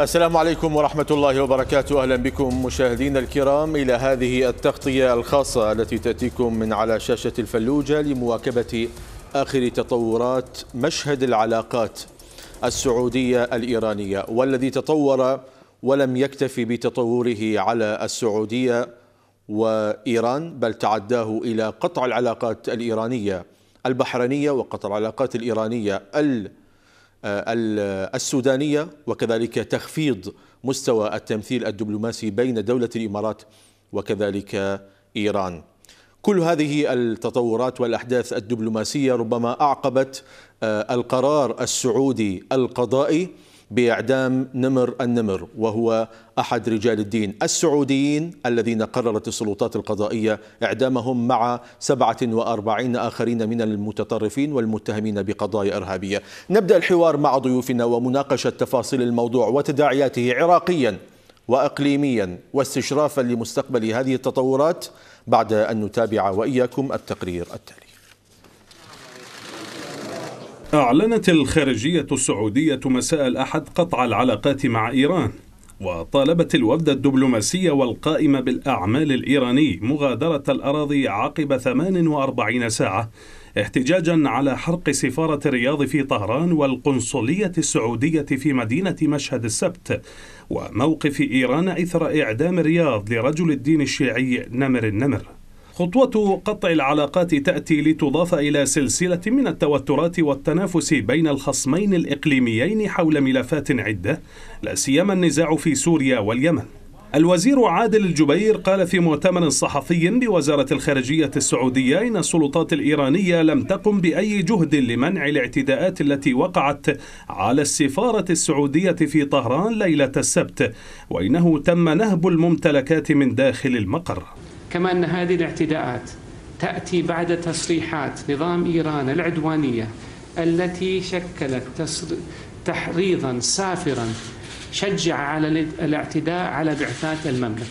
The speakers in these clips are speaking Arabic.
السلام عليكم ورحمة الله وبركاته أهلا بكم مشاهدين الكرام إلى هذه التغطية الخاصة التي تأتيكم من على شاشة الفلوجة لمواكبة آخر تطورات مشهد العلاقات السعودية الإيرانية والذي تطور ولم يكتفي بتطوره على السعودية وإيران بل تعداه إلى قطع العلاقات الإيرانية البحرينية وقطع العلاقات الإيرانية البحرينية آه، السودانية وكذلك تخفيض مستوى التمثيل الدبلوماسي بين دولة الإمارات وكذلك إيران كل هذه التطورات والأحداث الدبلوماسية ربما أعقبت آه، القرار السعودي القضائي باعدام نمر النمر وهو أحد رجال الدين السعوديين الذين قررت السلطات القضائية إعدامهم مع 47 آخرين من المتطرفين والمتهمين بقضايا إرهابية نبدأ الحوار مع ضيوفنا ومناقشة تفاصيل الموضوع وتداعياته عراقيا وإقليميا واستشرافا لمستقبل هذه التطورات بعد أن نتابع وإياكم التقرير التالي أعلنت الخارجية السعودية مساء الأحد قطع العلاقات مع إيران وطالبت الوفد الدبلوماسي والقائم بالأعمال الإيراني مغادرة الأراضي عقب 48 ساعة احتجاجا على حرق سفارة الرياض في طهران والقنصلية السعودية في مدينة مشهد السبت وموقف إيران إثر إعدام الرياض لرجل الدين الشيعي نمر النمر خطوة قطع العلاقات تأتي لتضاف إلى سلسلة من التوترات والتنافس بين الخصمين الإقليميين حول ملفات عدة لا سيما النزاع في سوريا واليمن الوزير عادل الجبير قال في مؤتمر صحفي بوزارة الخارجية السعودية إن السلطات الإيرانية لم تقم بأي جهد لمنع الاعتداءات التي وقعت على السفارة السعودية في طهران ليلة السبت وإنه تم نهب الممتلكات من داخل المقر كما أن هذه الاعتداءات تأتي بعد تصريحات نظام إيران العدوانية التي شكلت تحريضا سافرا شجع على الاعتداء على بعثات المملكه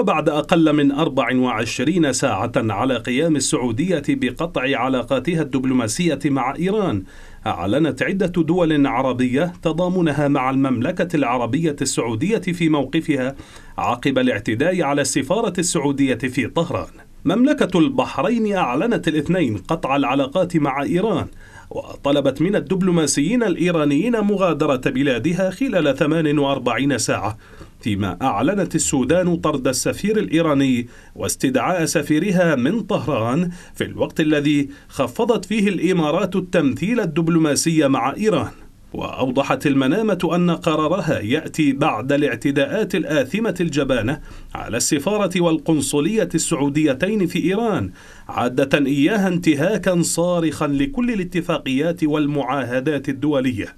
وبعد أقل من 24 ساعة على قيام السعودية بقطع علاقاتها الدبلوماسية مع إيران أعلنت عدة دول عربية تضامنها مع المملكة العربية السعودية في موقفها عقب الاعتداء على السفارة السعودية في طهران مملكة البحرين أعلنت الاثنين قطع العلاقات مع إيران وطلبت من الدبلوماسيين الإيرانيين مغادرة بلادها خلال 48 ساعة فيما أعلنت السودان طرد السفير الإيراني واستدعاء سفيرها من طهران في الوقت الذي خفضت فيه الإمارات التمثيل الدبلوماسي مع إيران واوضحت المنامه ان قرارها ياتي بعد الاعتداءات الاثمه الجبانه على السفاره والقنصليه السعوديتين في ايران عاده اياها انتهاكا صارخا لكل الاتفاقيات والمعاهدات الدوليه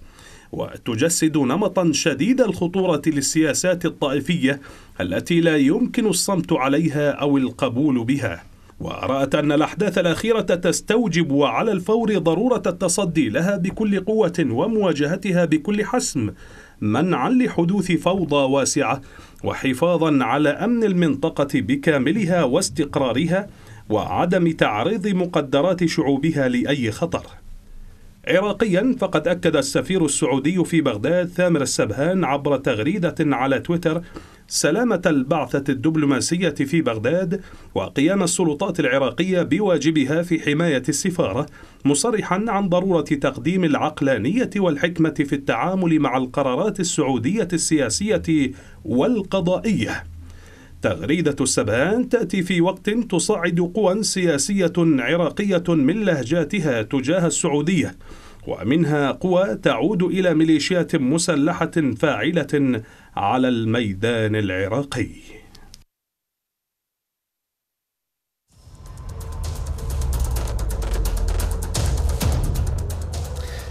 وتجسد نمطا شديد الخطوره للسياسات الطائفيه التي لا يمكن الصمت عليها او القبول بها ورأت أن الأحداث الأخيرة تستوجب على الفور ضرورة التصدي لها بكل قوة ومواجهتها بكل حسم منعا لحدوث فوضى واسعة وحفاظا على أمن المنطقة بكاملها واستقرارها وعدم تعريض مقدرات شعوبها لأي خطر. عراقيا فقد أكد السفير السعودي في بغداد ثامر السبهان عبر تغريدة على تويتر سلامة البعثة الدبلوماسية في بغداد وقيام السلطات العراقية بواجبها في حماية السفارة مصرحا عن ضرورة تقديم العقلانية والحكمة في التعامل مع القرارات السعودية السياسية والقضائية تغريدة السبهان تأتي في وقت تصعد قوى سياسية عراقية من لهجاتها تجاه السعودية ومنها قوى تعود إلى ميليشيات مسلحة فاعلة على الميدان العراقي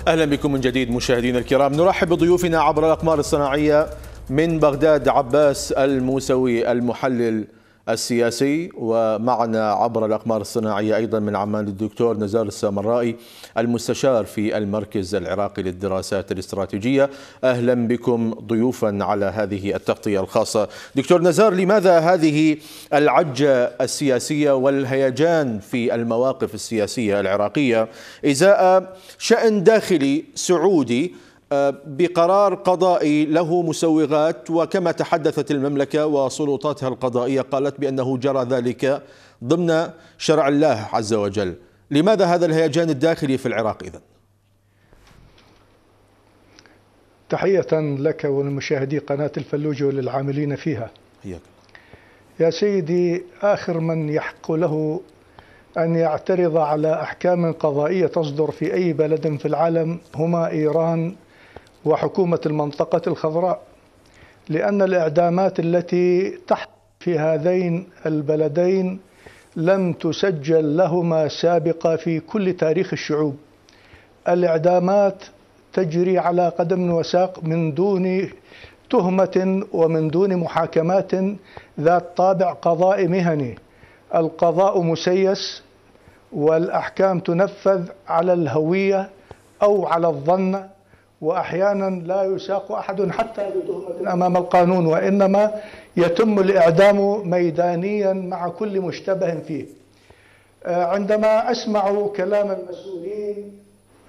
اهلا بكم من جديد مشاهدينا الكرام نرحب بضيوفنا عبر الاقمار الصناعيه من بغداد عباس الموسوي المحلل السياسي ومعنا عبر الأقمار الصناعية أيضا من عمان الدكتور نزار السامرائي المستشار في المركز العراقي للدراسات الاستراتيجية أهلا بكم ضيوفا على هذه التغطية الخاصة دكتور نزار لماذا هذه العجة السياسية والهيجان في المواقف السياسية العراقية إزاء شأن داخلي سعودي بقرار قضائي له مسوغات وكما تحدثت المملكة وسلطاتها القضائية قالت بأنه جرى ذلك ضمن شرع الله عز وجل لماذا هذا الهيجان الداخلي في العراق إذن؟ تحية لك ولمشاهدي قناة الفلوجة وللعاملين فيها هيك. يا سيدي آخر من يحق له أن يعترض على أحكام قضائية تصدر في أي بلد في العالم هما إيران وحكومة المنطقة الخضراء لأن الإعدامات التي تحت في هذين البلدين لم تسجل لهما سابقة في كل تاريخ الشعوب الإعدامات تجري على قدم وساق من دون تهمة ومن دون محاكمات ذات طابع قضاء مهني القضاء مسيس والأحكام تنفذ على الهوية أو على الظن وأحيانا لا يساق أحد حتى بتهمة أمام القانون وإنما يتم الإعدام ميدانيا مع كل مشتبه فيه آه، عندما أسمع كلام المسؤولين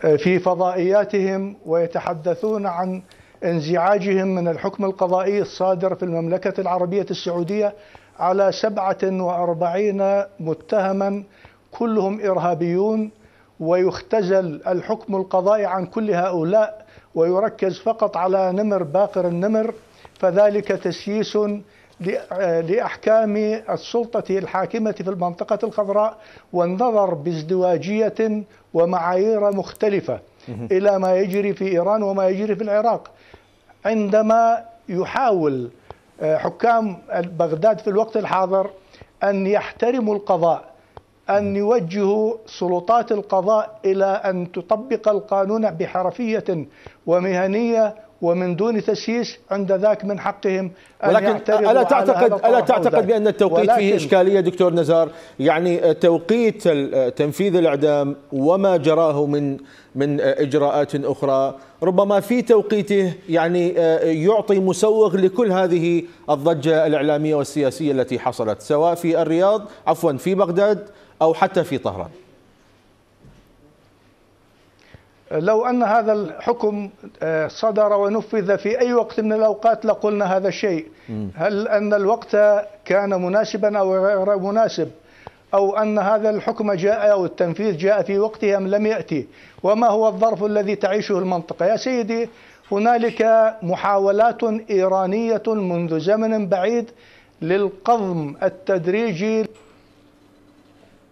آه، في فضائياتهم ويتحدثون عن انزعاجهم من الحكم القضائي الصادر في المملكة العربية السعودية على 47 متهما كلهم إرهابيون ويختزل الحكم القضائي عن كل هؤلاء ويركز فقط على نمر باقر النمر فذلك تسييس آه، لأحكام السلطة الحاكمة في المنطقة الخضراء والنظر بازدواجية ومعايير مختلفة إلى ما يجري في إيران وما يجري في العراق عندما يحاول آه، حكام بغداد في الوقت الحاضر أن يحترموا القضاء أن يوجهوا سلطات القضاء إلى أن تطبق القانون بحرفية ومهنية ومن دون تسييس عند ذاك من حقهم أن ولكن ألا تعتقد ألا تعتقد بأن التوقيت فيه إشكالية دكتور نزار يعني توقيت تنفيذ الإعدام وما جراه من من إجراءات أخرى ربما في توقيته يعني آه، يعطي مسوغ لكل هذه الضجة الإعلامية والسياسية التي حصلت سواء في الرياض عفوا في بغداد أو حتى في طهران لو أن هذا الحكم آه، صدر ونفذ في أي وقت من الأوقات لقلنا هذا الشيء هل أن الوقت كان مناسبا أو غير مناسب أو أن هذا الحكم جاء أو التنفيذ جاء في وقته أم لم يأتي وما هو الظرف الذي تعيشه المنطقة يا سيدي هنالك محاولات إيرانية منذ زمن بعيد للقضم التدريجي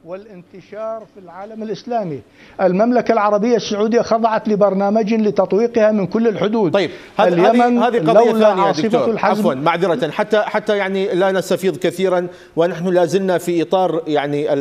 والانتشار في العالم الاسلامي. المملكه العربيه السعوديه خضعت لبرنامج لتطويقها من كل الحدود. طيب اليمن هذه قضيه ثانيه دكتور عفوا معذره حتى حتى يعني لا نستفيض كثيرا ونحن لا زلنا في اطار يعني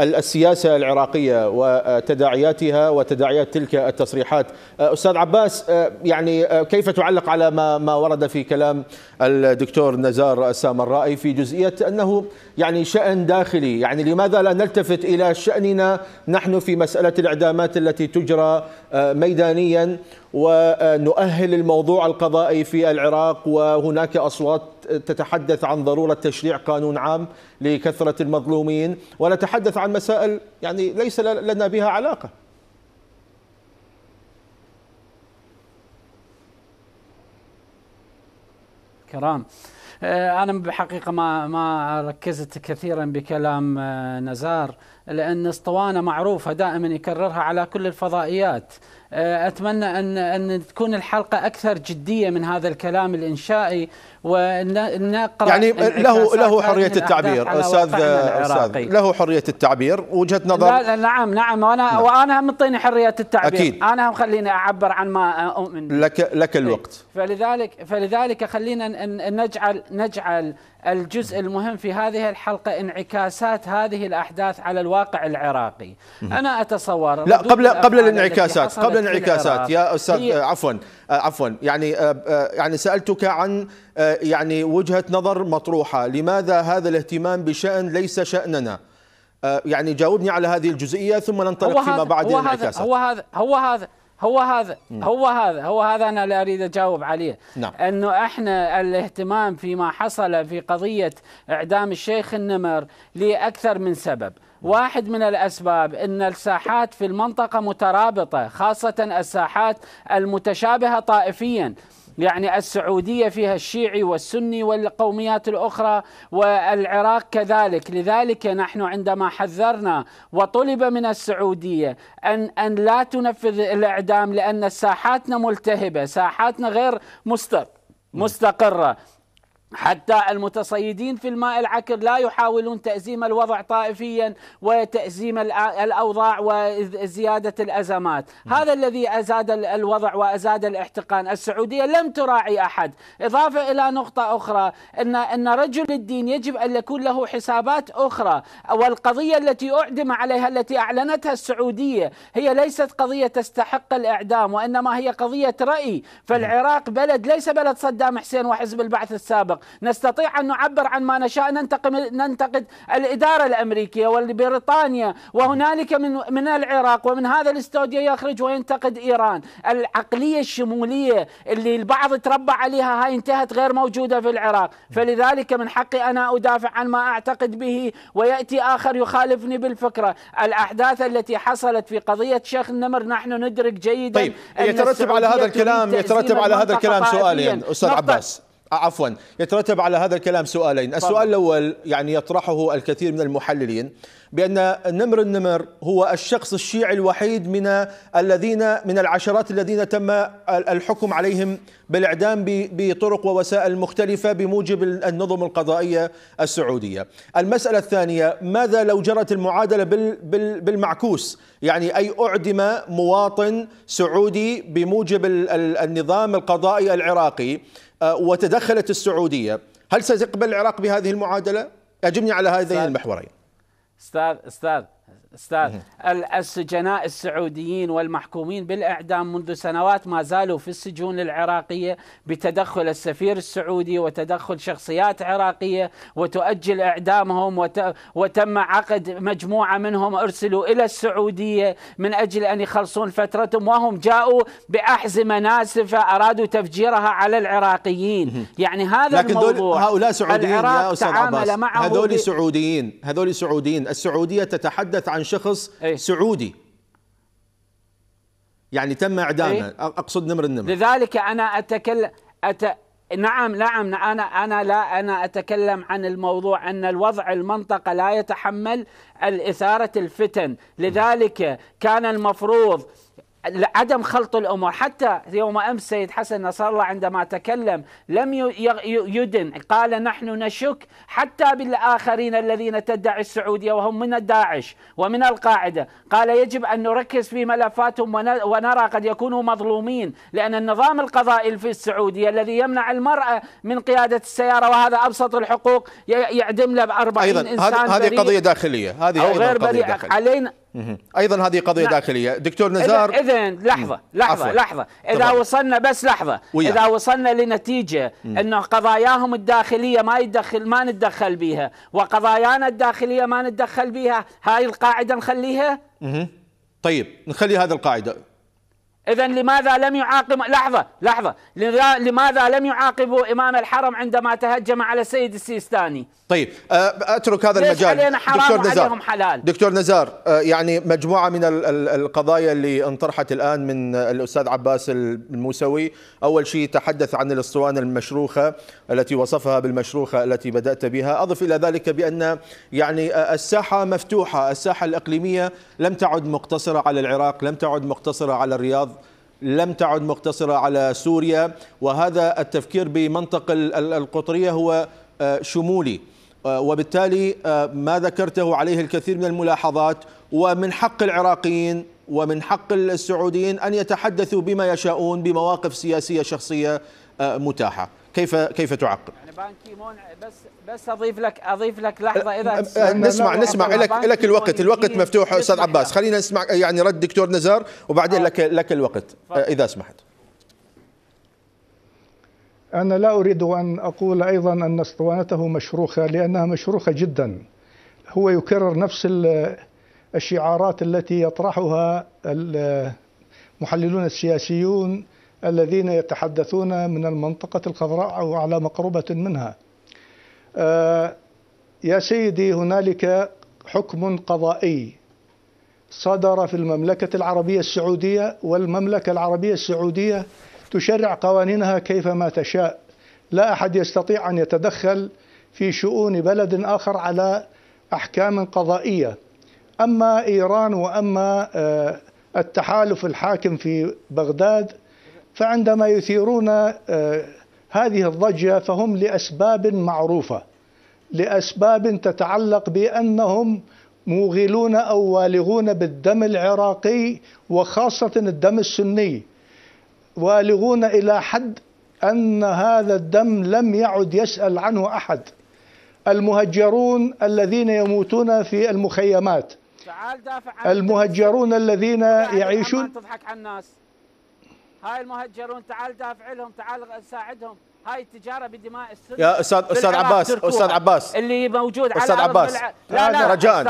السياسه العراقيه وتداعياتها وتداعيات تلك التصريحات. استاذ عباس يعني كيف تعلق على ما ما ورد في كلام الدكتور نزار السامرائي في جزئيه انه يعني شأن داخلي يعني لماذا لا نلتفت إلى شأننا نحن في مسألة الإعدامات التي تجرى آه، ميدانيا ونؤهل الموضوع القضائي في العراق وهناك أصوات تتحدث عن ضرورة تشريع قانون عام لكثرة المظلومين ونتحدث عن مسائل يعني ليس لنا بها علاقة كرام آه، انا بحقيقه ما ما ركزت كثيرا بكلام آه، نزار لان اسطوانه معروفه دائما يكررها على كل الفضائيات آه، اتمنى ان ان تكون الحلقه اكثر جديه من هذا الكلام الانشائي ونقرا يعني له له حريه التعبير استاذ استاذ له حريه التعبير وجهه نظر لا لا نعم نعم وانا نعم. وانا معطيني حريه التعبير أكيد. انا مخليني اعبر عن ما اؤمن لك لك إيه. الوقت فلذلك فلذلك خلينا نجعل نجعل الجزء المهم في هذه الحلقة انعكاسات هذه الأحداث على الواقع العراقي أنا أتصور لا قبل قبل الانعكاسات قبل الانعكاسات يا أستاذ عفوا آه، عفوا يعني آه، آه، يعني سالتك عن يعني وجهه نظر مطروحه لماذا هذا الاهتمام بشان ليس شاننا يعني جاوبني على هذه الجزئيه ثم ننطلق فيما بعد هو هذا هو هذا هو هذا هو هذا هو هذا هو هذا انا اللي اريد اجاوب عليه نعم. انه احنا الاهتمام فيما حصل في قضيه اعدام الشيخ النمر لاكثر من سبب واحد من الأسباب أن الساحات في المنطقة مترابطة خاصة الساحات المتشابهة طائفيا يعني السعودية فيها الشيعي والسني والقوميات الأخرى والعراق كذلك لذلك نحن عندما حذرنا وطلب من السعودية أن, أن لا تنفذ الإعدام لأن ساحاتنا ملتهبة ساحاتنا غير مستقرة مستقرة حتى المتصيدين في الماء العكر لا يحاولون تأزيم الوضع طائفيا وتأزيم الأوضاع وزيادة الأزمات هذا الذي أزاد الوضع وأزاد الاحتقان السعودية لم تراعي أحد إضافة إلى نقطة أخرى أن, أن رجل الدين يجب أن يكون له حسابات أخرى والقضية التي أعدم عليها التي أعلنتها السعودية هي ليست قضية تستحق الإعدام وإنما هي قضية رأي فالعراق بلد ليس بلد صدام حسين وحزب البعث السابق نستطيع أن نعبر عن ما نشاء ننتقم ننتقد الإدارة الأمريكية والبريطانيا وهنالك من من العراق ومن هذا الاستوديو يخرج وينتقد إيران العقلية الشمولية اللي البعض تربى عليها هاي انتهت غير موجودة في العراق فلذلك من حقي أنا أدافع عن ما أعتقد به ويأتي آخر يخالفني بالفكرة الأحداث التي حصلت في قضية شيخ النمر نحن ندرك جيدا طيب يترتب على هذا الكلام يترتب على هذا الكلام سؤالين أستاذ عباس آه، عفوا يترتب على هذا الكلام سؤالين السؤال الأول يعني يطرحه الكثير من المحللين بأن نمر النمر هو الشخص الشيعي الوحيد من الذين من العشرات الذين تم الحكم عليهم بالإعدام بطرق ووسائل مختلفة بموجب النظم القضائية السعودية المسألة الثانية ماذا لو جرت المعادلة بالمعكوس يعني أي أعدم مواطن سعودي بموجب النظام القضائي العراقي آه، وتدخلت السعودية هل سيقبل العراق بهذه المعادلة؟ أجبني على هذين المحورين استاذ استاذ استاذ السجناء السعوديين والمحكومين بالاعدام منذ سنوات ما زالوا في السجون العراقيه بتدخل السفير السعودي وتدخل شخصيات عراقيه وتؤجل اعدامهم وت... وتم عقد مجموعه منهم ارسلوا الى السعوديه من اجل ان يخلصون فترتهم وهم جاءوا باحزمه ناسفه ارادوا تفجيرها على العراقيين يعني هذا لكن الموضوع هؤلاء سعوديين يا استاذ عباس هذول سعوديين هذول سعوديين السعوديه تتحدث عن عن شخص أي. سعودي يعني تم اعدامه أي. اقصد نمر النمر لذلك انا اتكلم أت... نعم نعم انا انا لا انا اتكلم عن الموضوع ان الوضع المنطقه لا يتحمل الاثاره الفتن لذلك كان المفروض عدم خلط الامور حتى يوم امس سيد حسن نصر الله عندما تكلم لم يدن قال نحن نشك حتى بالاخرين الذين تدعي السعوديه وهم من داعش ومن القاعده قال يجب ان نركز في ملفاتهم ونرى قد يكونوا مظلومين لان النظام القضائي في السعوديه الذي يمنع المراه من قياده السياره وهذا ابسط الحقوق يعدم له ب 40 انسان هذه قضيه داخليه هذه أو غير داخلية. علينا ايضا هذه قضيه داخليه دكتور نزار اذا لحظه لحظه عفوا. لحظه اذا طبعا. وصلنا بس لحظه ويا. اذا وصلنا لنتيجه مم. انه قضاياهم الداخليه ما يدخل ما نتدخل بها وقضايانا الداخليه ما نتدخل بها هاي القاعده نخليها مم. طيب نخلي هذه القاعده إذا لماذا لم يعاقب لحظة لحظة لماذا لم يعاقبوا إمام الحرم عندما تهجم على السيد السيستاني؟ طيب آه، أترك هذا المجال علينا حرام دكتور نزار عليهم حلال دكتور نزار آه، يعني مجموعة من القضايا اللي انطرحت الآن من الأستاذ عباس الموسوي أول شيء تحدث عن الأسطوانة المشروخة التي وصفها بالمشروخة التي بدأت بها أضف إلى ذلك بأن يعني آه، الساحة مفتوحة الساحة الإقليمية لم تعد مقتصرة على العراق لم تعد مقتصرة على الرياض لم تعد مقتصرة على سوريا وهذا التفكير بمنطقة القطرية هو آه، شمولي آه، وبالتالي آه، ما ذكرته عليه الكثير من الملاحظات ومن حق العراقيين ومن حق السعوديين أن يتحدثوا بما يشاءون بمواقف سياسية شخصية متاحة كيف كيف تعقب يعني بان كيمون بس بس اضيف لك اضيف لك لحظه اذا أه، أه، نسمع نسمع لك لك الوقت الوقت مفتوح استاذ عباس خلينا نسمع يعني رد دكتور نزار وبعدين آه. لك لك الوقت اذا سمحت أنا لا أريد أن أقول أيضا أن اسطوانته مشروخة لأنها مشروخة جدا هو يكرر نفس الشعارات التي يطرحها المحللون السياسيون الذين يتحدثون من المنطقة الخضراء أو على مقربة منها آه، يا سيدي هنالك حكم قضائي صدر في المملكة العربية السعودية والمملكة العربية السعودية تشرع قوانينها كيفما تشاء لا أحد يستطيع أن يتدخل في شؤون بلد آخر على أحكام قضائية أما إيران وأما آه، التحالف الحاكم في بغداد فعندما يثيرون آه، هذه الضجة فهم لأسباب معروفة لأسباب تتعلق بأنهم موغلون أو والغون بالدم العراقي وخاصة الدم السني والغون إلى حد أن هذا الدم لم يعد يسأل عنه أحد المهجرون الذين يموتون في المخيمات المهجرون الذين يعيشون تضحك على الناس هاي المهجرون تعال دافع لهم تعال ساعدهم هاي التجاره بدماء السنة يا استاذ استاذ عباس استاذ عباس اللي موجود على استاذ عباس لا لا رجاء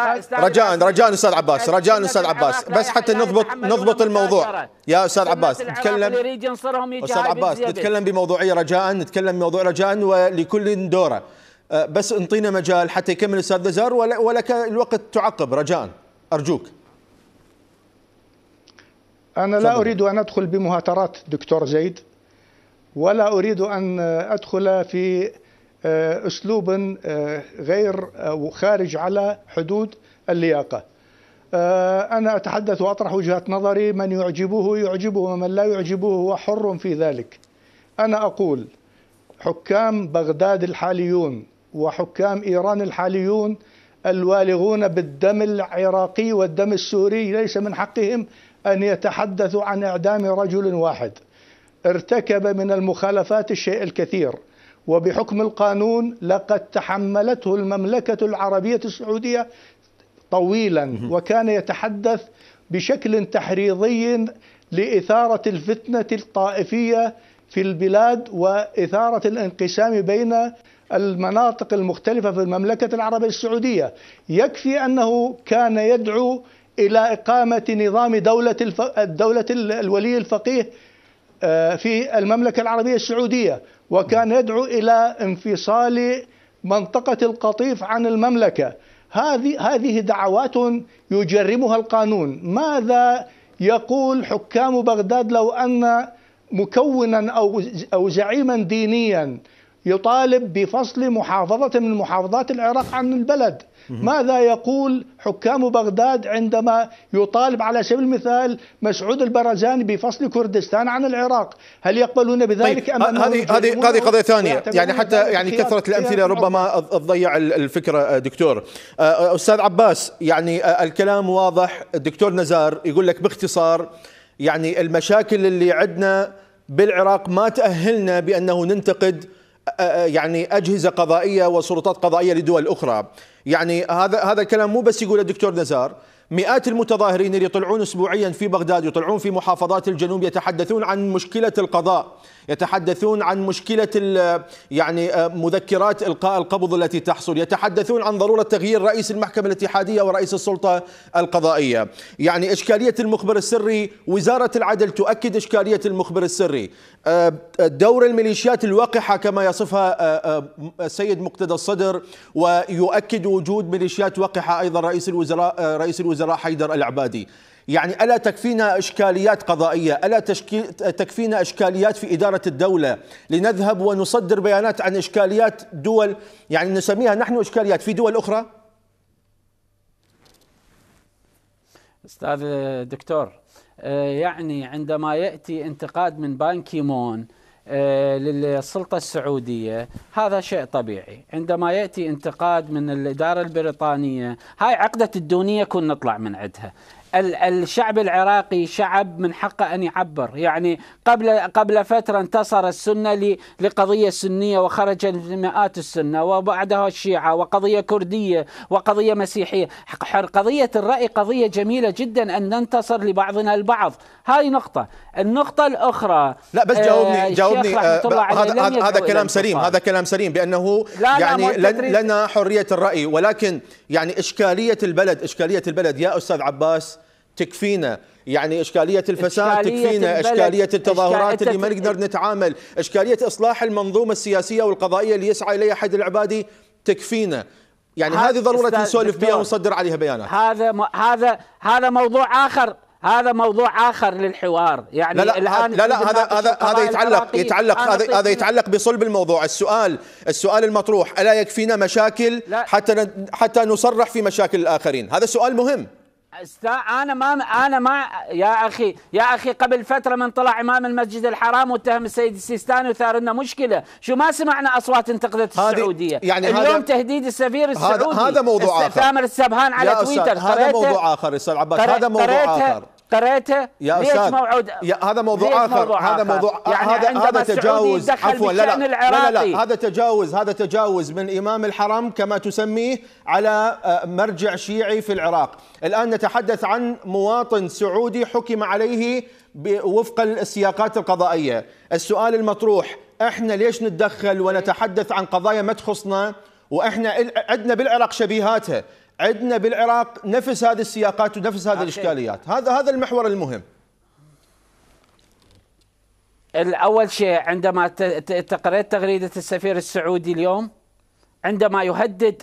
رجاء رجاء استاذ عباس رجاء استاذ عباس بس حتى نضبط نضبط الموضوع يا استاذ عباس نتكلم يريد ينصرهم استاذ عباس نتكلم بموضوعيه رجاء نتكلم بموضوع رجاء ولكل دوره أه، بس انطينا مجال حتى يكمل استاذ نزار ولك الوقت تعقب رجاء ارجوك أنا لا أريد أن أدخل بمهاترات دكتور زيد ولا أريد أن أدخل في آه، أسلوب آه، غير أو آه، خارج على حدود اللياقة أنا أتحدث وأطرح وجهة نظري من يعجبه يعجبه ومن لا يعجبه هو حر في ذلك أنا أقول حكام بغداد الحاليون وحكام إيران الحاليون الوالغون بالدم العراقي والدم السوري ليس من حقهم أن يتحدثوا عن إعدام رجل واحد ارتكب من المخالفات الشيء الكثير وبحكم القانون لقد تحملته المملكة العربية السعودية طويلا وكان يتحدث بشكل تحريضي لإثارة الفتنة الطائفية في البلاد وإثارة الانقسام بين المناطق المختلفة في المملكة العربية السعودية يكفي أنه كان يدعو إلى إقامة نظام دولة دولة الولي الفقيه آه، في المملكة العربية السعودية وكان يدعو إلى انفصال منطقة القطيف عن المملكة هذه هذه دعوات يجرمها القانون ماذا يقول حكام بغداد لو أن مكونا أو أو زعيما دينيا يطالب بفصل محافظة من محافظات العراق عن البلد ماذا يقول حكام بغداد عندما يطالب على سبيل المثال مسعود البرزاني بفصل كردستان عن العراق هل يقبلون طيب، بذلك طيب. ام آه، هذه هذه هذه قضيه ثانيه يعني حتى يعني كثره الامثله ربما تضيع الفكره آه، دكتور آه، استاذ عباس يعني الكلام واضح الدكتور نزار يقول لك باختصار يعني المشاكل اللي عندنا بالعراق ما تاهلنا بانه ننتقد يعني اجهزه قضائيه وسلطات قضائيه لدول اخرى يعني هذا هذا الكلام مو بس يقوله الدكتور نزار مئات المتظاهرين اللي يطلعون اسبوعيا في بغداد يطلعون في محافظات الجنوب يتحدثون عن مشكله القضاء يتحدثون عن مشكلة يعني آه، مذكرات إلقاء القبض التي تحصل يتحدثون عن ضرورة تغيير رئيس المحكمة الاتحادية ورئيس السلطة القضائية يعني إشكالية المخبر السري وزارة العدل تؤكد إشكالية المخبر السري آه، دور الميليشيات الوقحة كما يصفها السيد آه، مقتدى الصدر ويؤكد وجود ميليشيات وقحة أيضا رئيس الوزراء رئيس الوزراء حيدر العبادي يعني ألا تكفينا إشكاليات قضائية ألا تكفينا إشكاليات في إدارة الدولة لنذهب ونصدر بيانات عن إشكاليات دول يعني نسميها نحن إشكاليات في دول أخرى أستاذ دكتور آه، يعني عندما يأتي انتقاد من بان كيمون آه، للسلطة السعودية هذا شيء طبيعي عندما يأتي انتقاد من الإدارة البريطانية هاي عقدة الدونية كنا نطلع من عندها الشعب العراقي شعب من حقه ان يعبر يعني قبل قبل فتره انتصر السنه لقضيه سنيه وخرج مئات السنه وبعدها الشيعه وقضيه كرديه وقضيه مسيحيه قضيه الراي قضيه جميله جدا ان ننتصر لبعضنا البعض هاي نقطه النقطه الاخرى لا بس جاوبني آه، جاوبني آه، هذا آه كلام سليم هذا كلام سليم بانه لا يعني لا لنا حريه الراي ولكن يعني اشكاليه البلد اشكاليه البلد يا استاذ عباس تكفينا يعني إشكالية الفساد إشكالية تكفينا البلد. إشكالية التظاهرات إشكال... اللي ما نقدر نتعامل إشكالية إصلاح المنظومة السياسية والقضائية اللي يسعى إليها حد العبادي تكفينا يعني هذه ضرورة نسولف بها ونصدر عليها بيانات هذا م... هذا هذا موضوع آخر هذا موضوع اخر للحوار يعني لا لا الان لا لا هذا هذا هذا يتعلق يتعلق هذا هذا يتعلق بصلب الموضوع السؤال السؤال المطروح الا يكفينا مشاكل حتى حتى نصرح في مشاكل الاخرين هذا سؤال مهم انا ما انا ما يا اخي يا اخي قبل فتره من طلع امام المسجد الحرام واتهم السيد السيستاني وثار لنا مشكله، شو ما سمعنا اصوات انتقدت السعوديه يعني اليوم تهديد السفير السعودي هذا موضوع اخر ثامر السبهان على تويتر هذا موضوع اخر استاذ عباس هذا موضوع اخر قريته يا ليش استاذ موعود يا هذا موضوع اخر موضوع هذا آخر. موضوع يعني هذا هذا تجاوز عفوا لا لا, لا لا لا هذا تجاوز هذا تجاوز من امام الحرم كما تسميه على آه، مرجع شيعي في العراق الان نتحدث عن مواطن سعودي حكم عليه وفق السياقات القضائيه السؤال المطروح احنا ليش نتدخل ونتحدث عن قضايا ما تخصنا واحنا عندنا بالعراق شبيهاتها عندنا بالعراق نفس هذه السياقات ونفس هذه الاشكاليات هذا هذا المحور المهم الاول شيء عندما تقرأت تغريده السفير السعودي اليوم عندما يهدد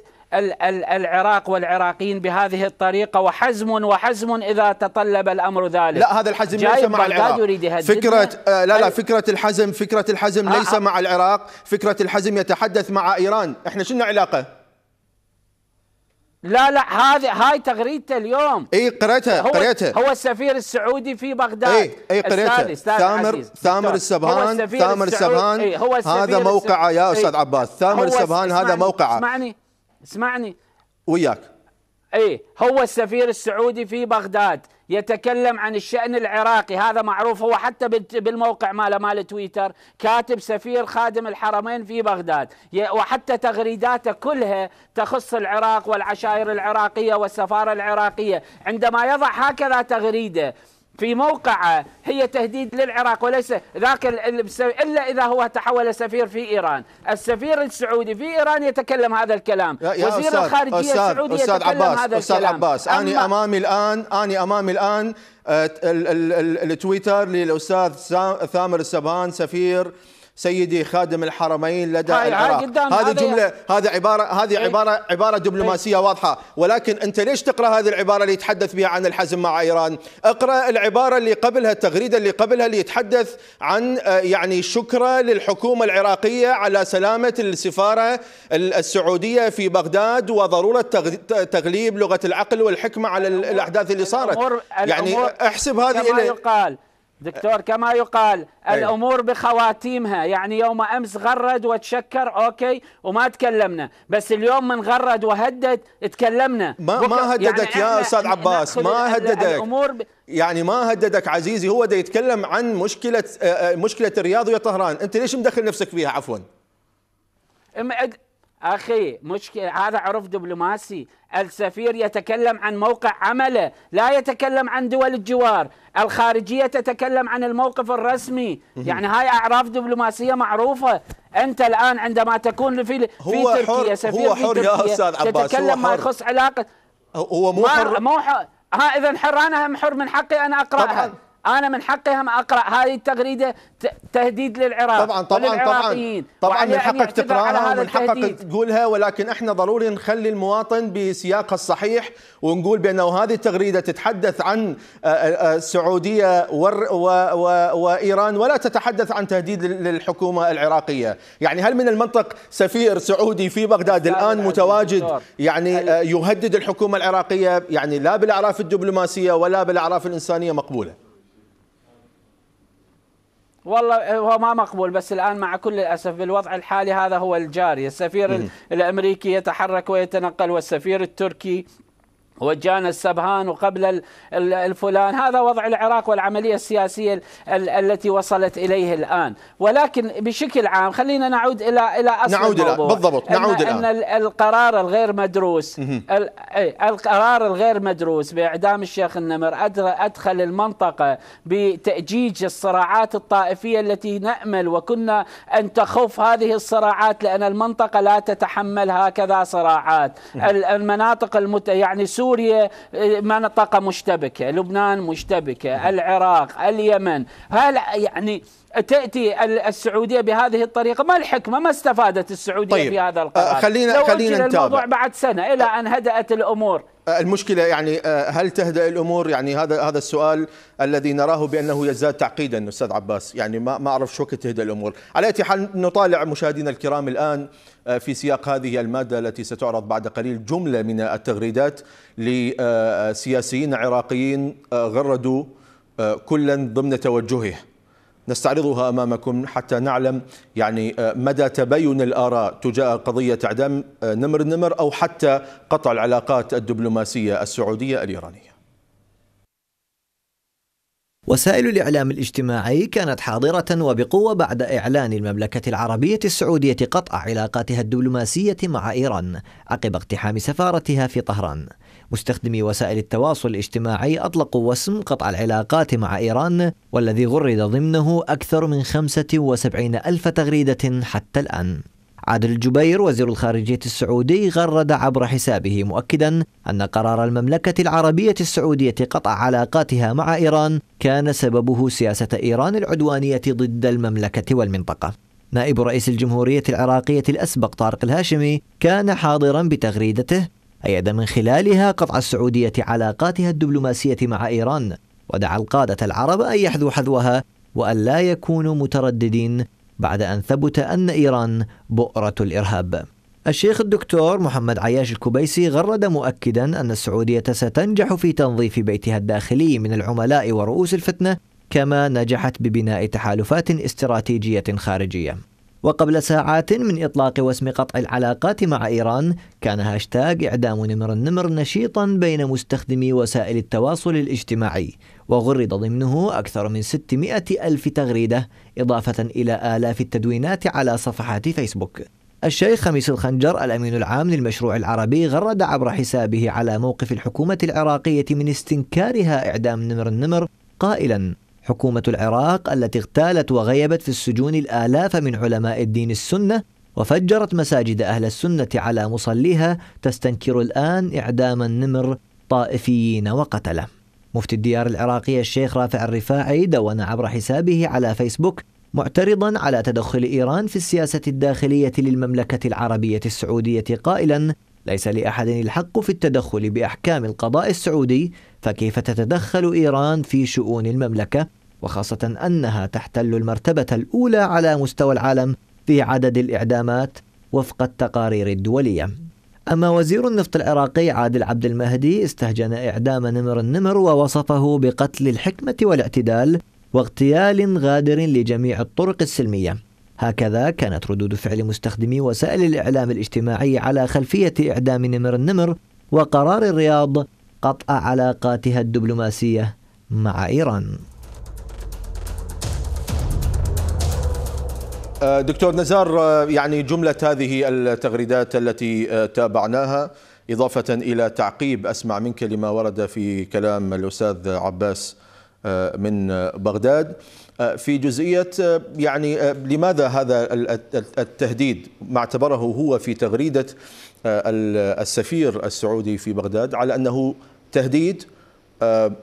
العراق والعراقيين بهذه الطريقة وحزم وحزم إذا تطلب الأمر ذلك لا هذا الحزم ليس مع العراق يريد فكرة آه لا لا فكرة الحزم فكرة الحزم آه ليس آه مع العراق فكرة الحزم يتحدث مع إيران احنا شنو علاقة لا لا هذه هاي تغريدته اليوم اي قريتها قريتها هو السفير السعودي في بغداد اي اي قريتها ثامر ثامر السبهان ثامر السبهان ايه هو هذا موقعه يا استاذ ايه عباس ثامر السبهان هذا موقعه اسمعني اسمعني وياك اي هو السفير السعودي في بغداد يتكلم عن الشأن العراقي هذا معروف هو حتى بالموقع ماله مال تويتر كاتب سفير خادم الحرمين في بغداد وحتى تغريداته كلها تخص العراق والعشائر العراقية والسفارة العراقية عندما يضع هكذا تغريدة في موقعه هي تهديد للعراق وليس ذاك الا اذا هو تحول سفير في ايران، السفير السعودي في ايران يتكلم هذا الكلام، يا وزير أستاذ الخارجيه أستاذ السعودي أستاذ يتكلم عباس هذا أستاذ الكلام عباس أنا امامي الان اني امامي الان آه، التويتر للاستاذ ثامر السبان سفير سيدي خادم الحرمين لدى العراق هذه جمله هذه عباره هذه ايه؟ عباره عباره دبلوماسيه ايه؟ واضحه ولكن انت ليش تقرا هذه العباره اللي يتحدث بها عن الحزم مع ايران اقرا العباره اللي قبلها التغريده اللي قبلها اللي يتحدث عن آه، يعني شكرا للحكومه العراقيه على سلامه السفاره السعوديه في بغداد وضروره تغليب لغه العقل والحكمه على الاحداث اللي صارت الأمور يعني الأمور احسب هذه كما يقال دكتور كما يقال الامور بخواتيمها يعني يوم امس غرد وتشكر اوكي وما تكلمنا بس اليوم من غرد وهدد تكلمنا ما ما يعني هددك يعني يا استاذ عباس ما هددك الامور ب... يعني ما هددك عزيزي هو دا يتكلم عن مشكله آه، آه، مشكله الرياض ويا طهران انت ليش مدخل نفسك فيها عفوا اخي مشكله هذا عرف دبلوماسي السفير يتكلم عن موقع عمله لا يتكلم عن دول الجوار الخارجيه تتكلم عن الموقف الرسمي يعني هاي اعراف دبلوماسيه معروفه انت الان عندما تكون في في تركيا سفير هو حر في تركيا يا استاذ عباس تتكلم ما يخص علاقه هو مو حر مو حر ها اذا حر انا هم حر من حقي انا اقراها طبعا انا من حقهم اقرا هذه التغريده تهديد للعراق طبعا طبعا طبعا طبعا من حقك تقراها ومن حقك تقولها ولكن احنا ضروري نخلي المواطن بسياقها الصحيح ونقول بانه هذه التغريده تتحدث عن آه، آه، آه، السعوديه وايران ولا تتحدث عن تهديد للحكومه العراقيه، يعني هل من المنطق سفير سعودي في بغداد الان متواجد يعني يهدد الحكومه العراقيه يعني لا بالاعراف الدبلوماسيه ولا بالاعراف الانسانيه مقبوله؟ والله هو ما مقبول بس الآن مع كل الأسف بالوضع الحالي هذا هو الجاري السفير الأمريكي يتحرك ويتنقل والسفير التركي وجانا السبهان وقبل الفلان هذا وضع العراق والعملية السياسية التي وصلت إليه الآن ولكن بشكل عام خلينا نعود إلى إلى أصل نعود الموضوع إلى بالضبط نعود إن, الآن. أن القرار الغير مدروس القرار الغير مدروس بإعدام الشيخ النمر أدخل المنطقة بتأجيج الصراعات الطائفية التي نأمل وكنا أن تخف هذه الصراعات لأن المنطقة لا تتحمل هكذا صراعات المناطق المت يعني سوريا سوريا آه، منطقة مشتبكة لبنان مشتبكة نعم. العراق اليمن هل يعني تأتي السعودية بهذه الطريقة ما الحكمة ما استفادت السعودية طيب. بهذا آه، القرار خلينا لو خلينا نتابع الموضوع بعد سنة إلى آه. أن هدأت الأمور المشكله يعني هل تهدا الامور يعني هذا هذا السؤال الذي نراه بانه يزداد تعقيدا استاذ عباس يعني ما ما اعرف شو وقت تهدا الامور على اي حال نطالع مشاهدينا الكرام الان آه، في سياق هذه المادة التي ستعرض بعد قليل جملة من التغريدات لسياسيين عراقيين آه، غردوا آه، كلا ضمن توجهه نستعرضها امامكم حتى نعلم يعني مدى تباين الاراء تجاه قضيه اعدام نمر نمر او حتى قطع العلاقات الدبلوماسيه السعوديه الايرانيه وسائل الإعلام الاجتماعي كانت حاضرة وبقوة بعد إعلان المملكة العربية السعودية قطع علاقاتها الدبلوماسية مع إيران عقب اقتحام سفارتها في طهران. مستخدمي وسائل التواصل الاجتماعي أطلقوا وسم قطع العلاقات مع إيران والذي غرد ضمنه أكثر من 75 ألف تغريدة حتى الآن. عادل الجبير وزير الخارجية السعودي غرد عبر حسابه مؤكدا أن قرار المملكة العربية السعودية قطع علاقاتها مع إيران كان سببه سياسة إيران العدوانية ضد المملكة والمنطقة نائب رئيس الجمهورية العراقية الأسبق طارق الهاشمي كان حاضرا بتغريدته أيد من خلالها قطع السعودية علاقاتها الدبلوماسية مع إيران ودعا القادة العرب أن يحذو حذوها وأن لا يكونوا مترددين بعد أن ثبت أن إيران بؤرة الإرهاب الشيخ الدكتور محمد عياش الكبيسي غرد مؤكدا أن السعودية ستنجح في تنظيف بيتها الداخلي من العملاء ورؤوس الفتنة كما نجحت ببناء تحالفات استراتيجية خارجية وقبل ساعات من إطلاق وسم قطع العلاقات مع إيران كان هاشتاج إعدام نمر النمر نشيطا بين مستخدمي وسائل التواصل الاجتماعي وغرد ضمنه أكثر من 600 ألف تغريدة إضافة إلى آلاف التدوينات على صفحات فيسبوك الشيخ خميس الخنجر الأمين العام للمشروع العربي غرد عبر حسابه على موقف الحكومة العراقية من استنكارها إعدام نمر النمر قائلا حكومة العراق التي اغتالت وغيبت في السجون الآلاف من علماء الدين السنة وفجرت مساجد أهل السنة على مصليها تستنكر الآن إعدام النمر طائفيين وقتله مفتي الديار العراقية الشيخ رافع الرفاعي دون عبر حسابه على فيسبوك معترضا على تدخل إيران في السياسة الداخلية للمملكة العربية السعودية قائلا ليس لأحد الحق في التدخل بأحكام القضاء السعودي فكيف تتدخل إيران في شؤون المملكة وخاصة أنها تحتل المرتبة الأولى على مستوى العالم في عدد الإعدامات وفق التقارير الدولية أما وزير النفط العراقي عادل عبد المهدي استهجن إعدام نمر النمر ووصفه بقتل الحكمة والاعتدال واغتيال غادر لجميع الطرق السلمية هكذا كانت ردود فعل مستخدمي وسائل الإعلام الاجتماعي على خلفية إعدام نمر النمر وقرار الرياض قطع علاقاتها الدبلوماسية مع إيران آه، دكتور نزار آه، يعني جملة هذه التغريدات التي آه، تابعناها إضافة إلى تعقيب أسمع منك لما ورد في كلام الأستاذ عباس من بغداد في جزئية يعني لماذا هذا التهديد ما اعتبره هو في تغريدة السفير السعودي في بغداد على أنه تهديد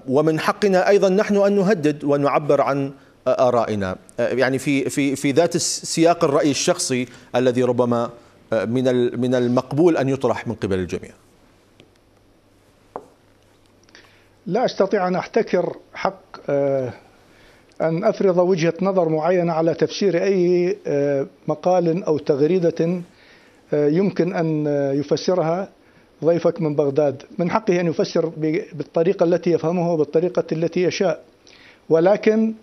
ومن حقنا أيضا نحن أن نهدد ونعبر عن آرائنا آه، يعني في في في ذات سياق الرأي الشخصي الذي ربما آه، من من المقبول أن يطرح من قبل الجميع لا أستطيع أن أحتكر حق آه، أن أفرض وجهة نظر معينة على تفسير أي مقال أو تغريدة يمكن أن يفسرها ضيفك من بغداد من حقه أن يفسر بالطريقة التي يفهمها وبالطريقة التي يشاء ولكن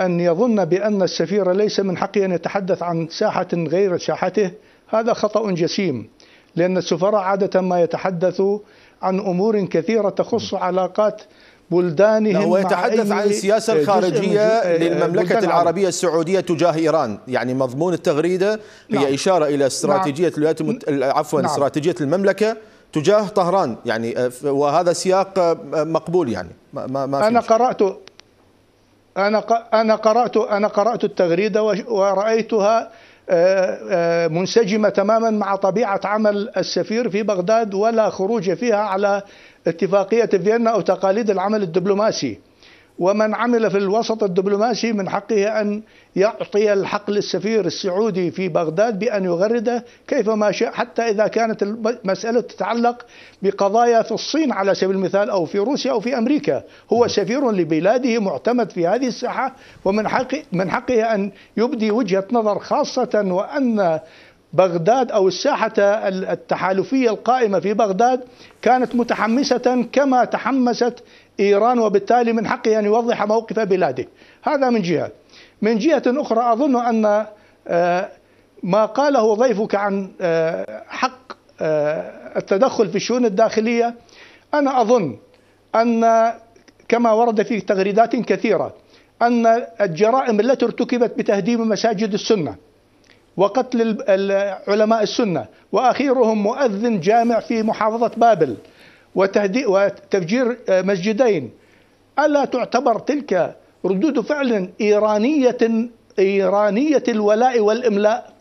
أن يظن بأن السفير ليس من حقه أن يتحدث عن ساحة غير ساحته هذا خطأ جسيم لأن السفراء عادة ما يتحدثوا عن أمور كثيرة تخص علاقات بلدانهم هو يتحدث عن السياسة الخارجية آه، للمملكة العربية السعودية تجاه إيران يعني مضمون التغريدة نعم. هي إشارة إلى استراتيجية نعم. الولايات المت... عفوا نعم. استراتيجية المملكة تجاه طهران يعني آه، وهذا سياق آه، مقبول يعني ما ما أنا قرأت انا انا قرات انا قرات التغريده ورايتها آه، آه، منسجمه تماما مع طبيعه عمل السفير في بغداد ولا خروج فيها على اتفاقيه فيينا او تقاليد العمل الدبلوماسي ومن عمل في الوسط الدبلوماسي من حقه ان يعطي الحق للسفير السعودي في بغداد بأن يغرده كيفما شاء حتى إذا كانت المسألة تتعلق بقضايا في الصين على سبيل المثال أو في روسيا أو في أمريكا هو سفير لبلاده معتمد في هذه الساحة ومن حق من حقه أن يبدي وجهة نظر خاصة وأن بغداد أو الساحة التحالفية القائمة في بغداد كانت متحمسة كما تحمست إيران وبالتالي من حقه أن يوضح موقف بلاده هذا من جهة من جهة أخرى أظن أن آه، ما قاله ضيفك عن آه، حق آه، التدخل في الشؤون الداخلية أنا أظن أن كما ورد في تغريدات كثيرة أن الجرائم التي ارتكبت بتهديم مساجد السنة وقتل علماء السنة وأخيرهم مؤذن جامع في محافظة بابل وتفجير مسجدين ألا تعتبر تلك ردود فعل إيرانية إيرانية الولاء والإملاء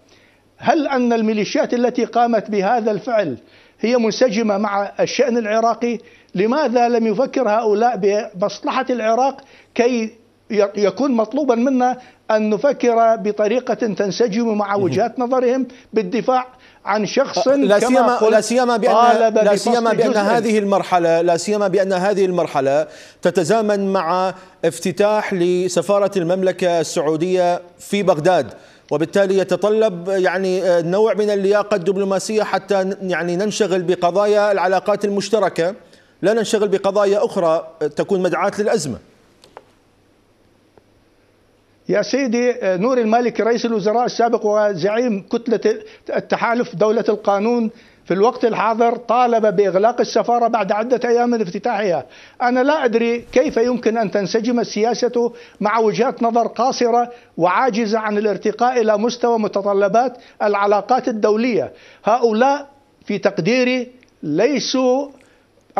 هل أن الميليشيات التي قامت بهذا الفعل هي منسجمة مع الشأن العراقي لماذا لم يفكر هؤلاء بمصلحة العراق كي يكون مطلوبا منا أن نفكر بطريقة تنسجم مع وجهات نظرهم بالدفاع عن شخص لا سيما لا سيما بان لا سيما بان هذه المرحله لا سيما بان هذه المرحله تتزامن مع افتتاح لسفاره المملكه السعوديه في بغداد وبالتالي يتطلب يعني آه، نوع من اللياقه الدبلوماسيه حتى يعني ننشغل بقضايا العلاقات المشتركه لا ننشغل بقضايا اخرى آه، تكون مدعاه للازمه يا سيدي آه، نور المالك رئيس الوزراء السابق وزعيم كتلة التحالف دولة القانون في الوقت الحاضر طالب بإغلاق السفارة بعد عدة أيام من افتتاحها أنا لا أدري كيف يمكن أن تنسجم سياسته مع وجهات نظر قاصرة وعاجزة عن الارتقاء إلى مستوى متطلبات العلاقات الدولية هؤلاء في تقديري ليسوا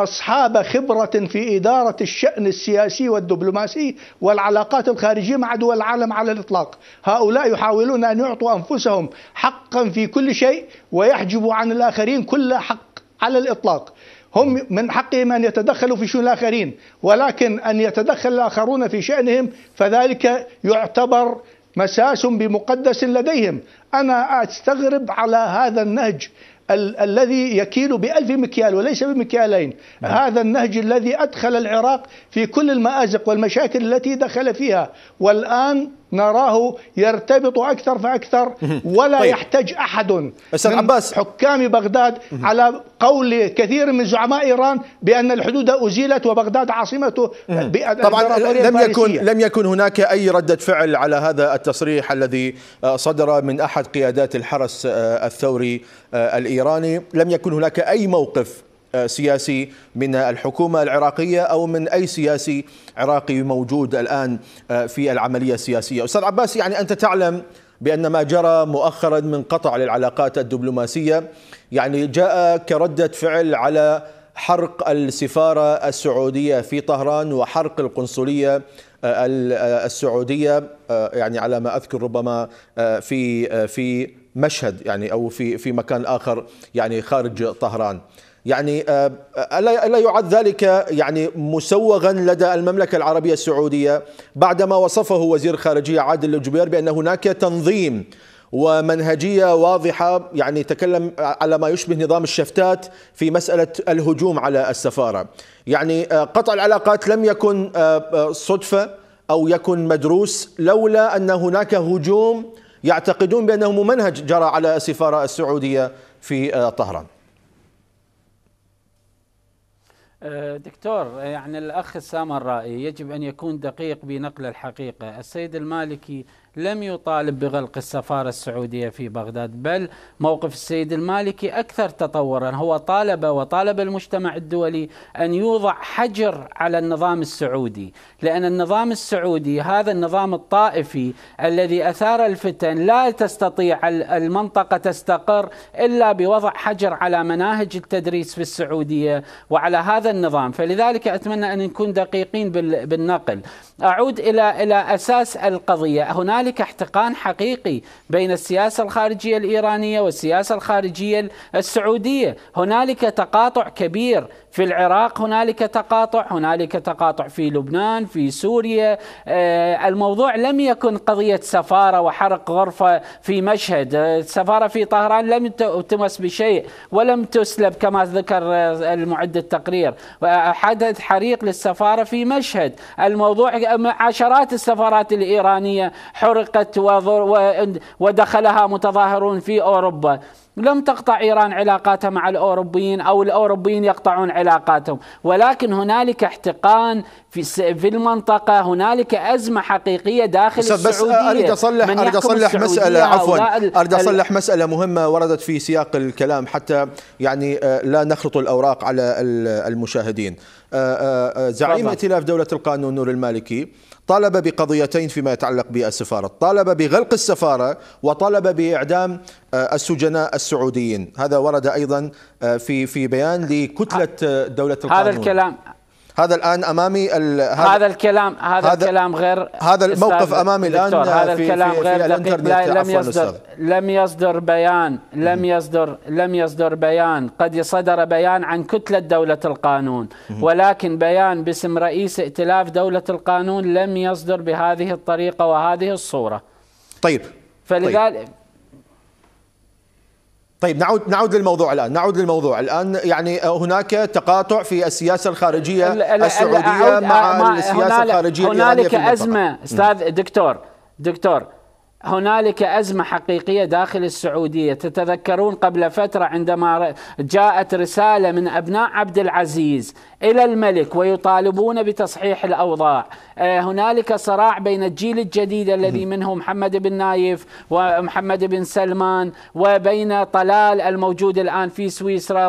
أصحاب خبرة في إدارة الشأن السياسي والدبلوماسي والعلاقات الخارجية مع دول العالم على الإطلاق هؤلاء يحاولون أن يعطوا أنفسهم حقا في كل شيء ويحجبوا عن الآخرين كل حق على الإطلاق هم من حقهم أن يتدخلوا في شؤون الآخرين ولكن أن يتدخل الآخرون في شأنهم فذلك يعتبر مساس بمقدس لديهم أنا أستغرب على هذا النهج ال الذي يكيل بألف مكيال وليس بمكيالين نعم. هذا النهج الذي أدخل العراق في كل المآزق والمشاكل التي دخل فيها والآن نراه يرتبط اكثر فاكثر ولا طيب. يحتج احد استاذ عباس حكام بغداد على قول كثير من زعماء ايران بان الحدود ازيلت وبغداد عاصمته طبعا لم يكن لم يكن هناك اي رده فعل على هذا التصريح الذي آه، صدر من احد قيادات الحرس آه، الثوري آه، الايراني لم يكن هناك اي موقف آه، سياسي من الحكومة العراقية أو من أي سياسي عراقي موجود الآن آه، في العملية السياسية أستاذ عباس يعني أنت تعلم بأن ما جرى مؤخرا من قطع للعلاقات الدبلوماسية يعني جاء كردة فعل على حرق السفارة السعودية في طهران وحرق القنصلية آه، السعودية يعني على ما أذكر ربما في في مشهد يعني أو في في مكان آخر يعني خارج طهران يعني آه، ألا ألا يعد ذلك يعني مسوغا لدى المملكة العربية السعودية بعدما وصفه وزير خارجية عادل الجبير بأن هناك تنظيم ومنهجية واضحة يعني تكلم على ما يشبه نظام الشفتات في مسألة الهجوم على السفارة يعني آه، قطع العلاقات لم يكن آه، صدفة أو يكن مدروس لولا أن هناك هجوم يعتقدون بأنه ممنهج جرى على السفارة السعودية في طهران آه، دكتور يعني الأخ السامرائي يجب أن يكون دقيق بنقل الحقيقة السيد المالكي لم يطالب بغلق السفارة السعودية في بغداد بل موقف السيد المالكي أكثر تطورا هو طالب وطالب المجتمع الدولي أن يوضع حجر على النظام السعودي لأن النظام السعودي هذا النظام الطائفي الذي أثار الفتن لا تستطيع المنطقة تستقر إلا بوضع حجر على مناهج التدريس في السعودية وعلى هذا النظام فلذلك أتمنى أن نكون دقيقين بالنقل أعود إلى إلى أساس القضية هناك هنالك احتقان حقيقي بين السياسه الخارجيه الايرانيه والسياسه الخارجيه السعوديه، هنالك تقاطع كبير في العراق هنالك تقاطع، هنالك تقاطع في لبنان، في سوريا، آه، الموضوع لم يكن قضيه سفاره وحرق غرفه في مشهد، آه، السفاره في طهران لم تمس بشيء ولم تسلب كما ذكر آه، المعد التقرير، حدث حريق للسفاره في مشهد، الموضوع عشرات السفارات الايرانيه حرقت ودخلها متظاهرون في أوروبا لم تقطع ايران علاقاتها مع الاوروبيين او الاوروبيين يقطعون علاقاتهم، ولكن هنالك احتقان في في المنطقه، هنالك ازمه حقيقيه داخل السعوديه بس اريد اصلح اريد اصلح مساله عفوا اريد اصلح مساله مهمه وردت في سياق الكلام حتى يعني آه، لا نخلط الاوراق على المشاهدين. آه، آه، زعيم ائتلاف دوله القانون نور المالكي طالب بقضيتين فيما يتعلق بالسفارة طالب بغلق السفارة وطالب بإعدام آه، السجناء السعوديين هذا ورد ايضا آه، في في بيان لكتله آه، دوله القانون هذا الكلام هذا الان امامي هذا الكلام هذا, هذا الكلام غير هذا الموقف امامي الان هذا في الكلام في غير في الانترنت لم يصدر لم يصدر بيان لم يصدر لم يصدر بيان قد صدر بيان عن كتله دوله القانون ولكن بيان باسم رئيس ائتلاف دوله القانون لم يصدر بهذه الطريقه وهذه الصوره طيب, طيب. فلذلك طيب. طيب نعود نعود للموضوع الان، نعود للموضوع الان يعني آه، هناك تقاطع في السياسه الخارجيه السعوديه مع, مع السياسه الخارجيه هنالك ازمه استاذ دكتور دكتور هنالك أزمة حقيقية داخل السعودية تتذكرون قبل فترة عندما جاءت رسالة من أبناء عبد العزيز إلى الملك ويطالبون بتصحيح الأوضاع آه، هنالك صراع بين الجيل الجديد الذي منه محمد بن نايف ومحمد بن سلمان وبين طلال الموجود الآن في سويسرا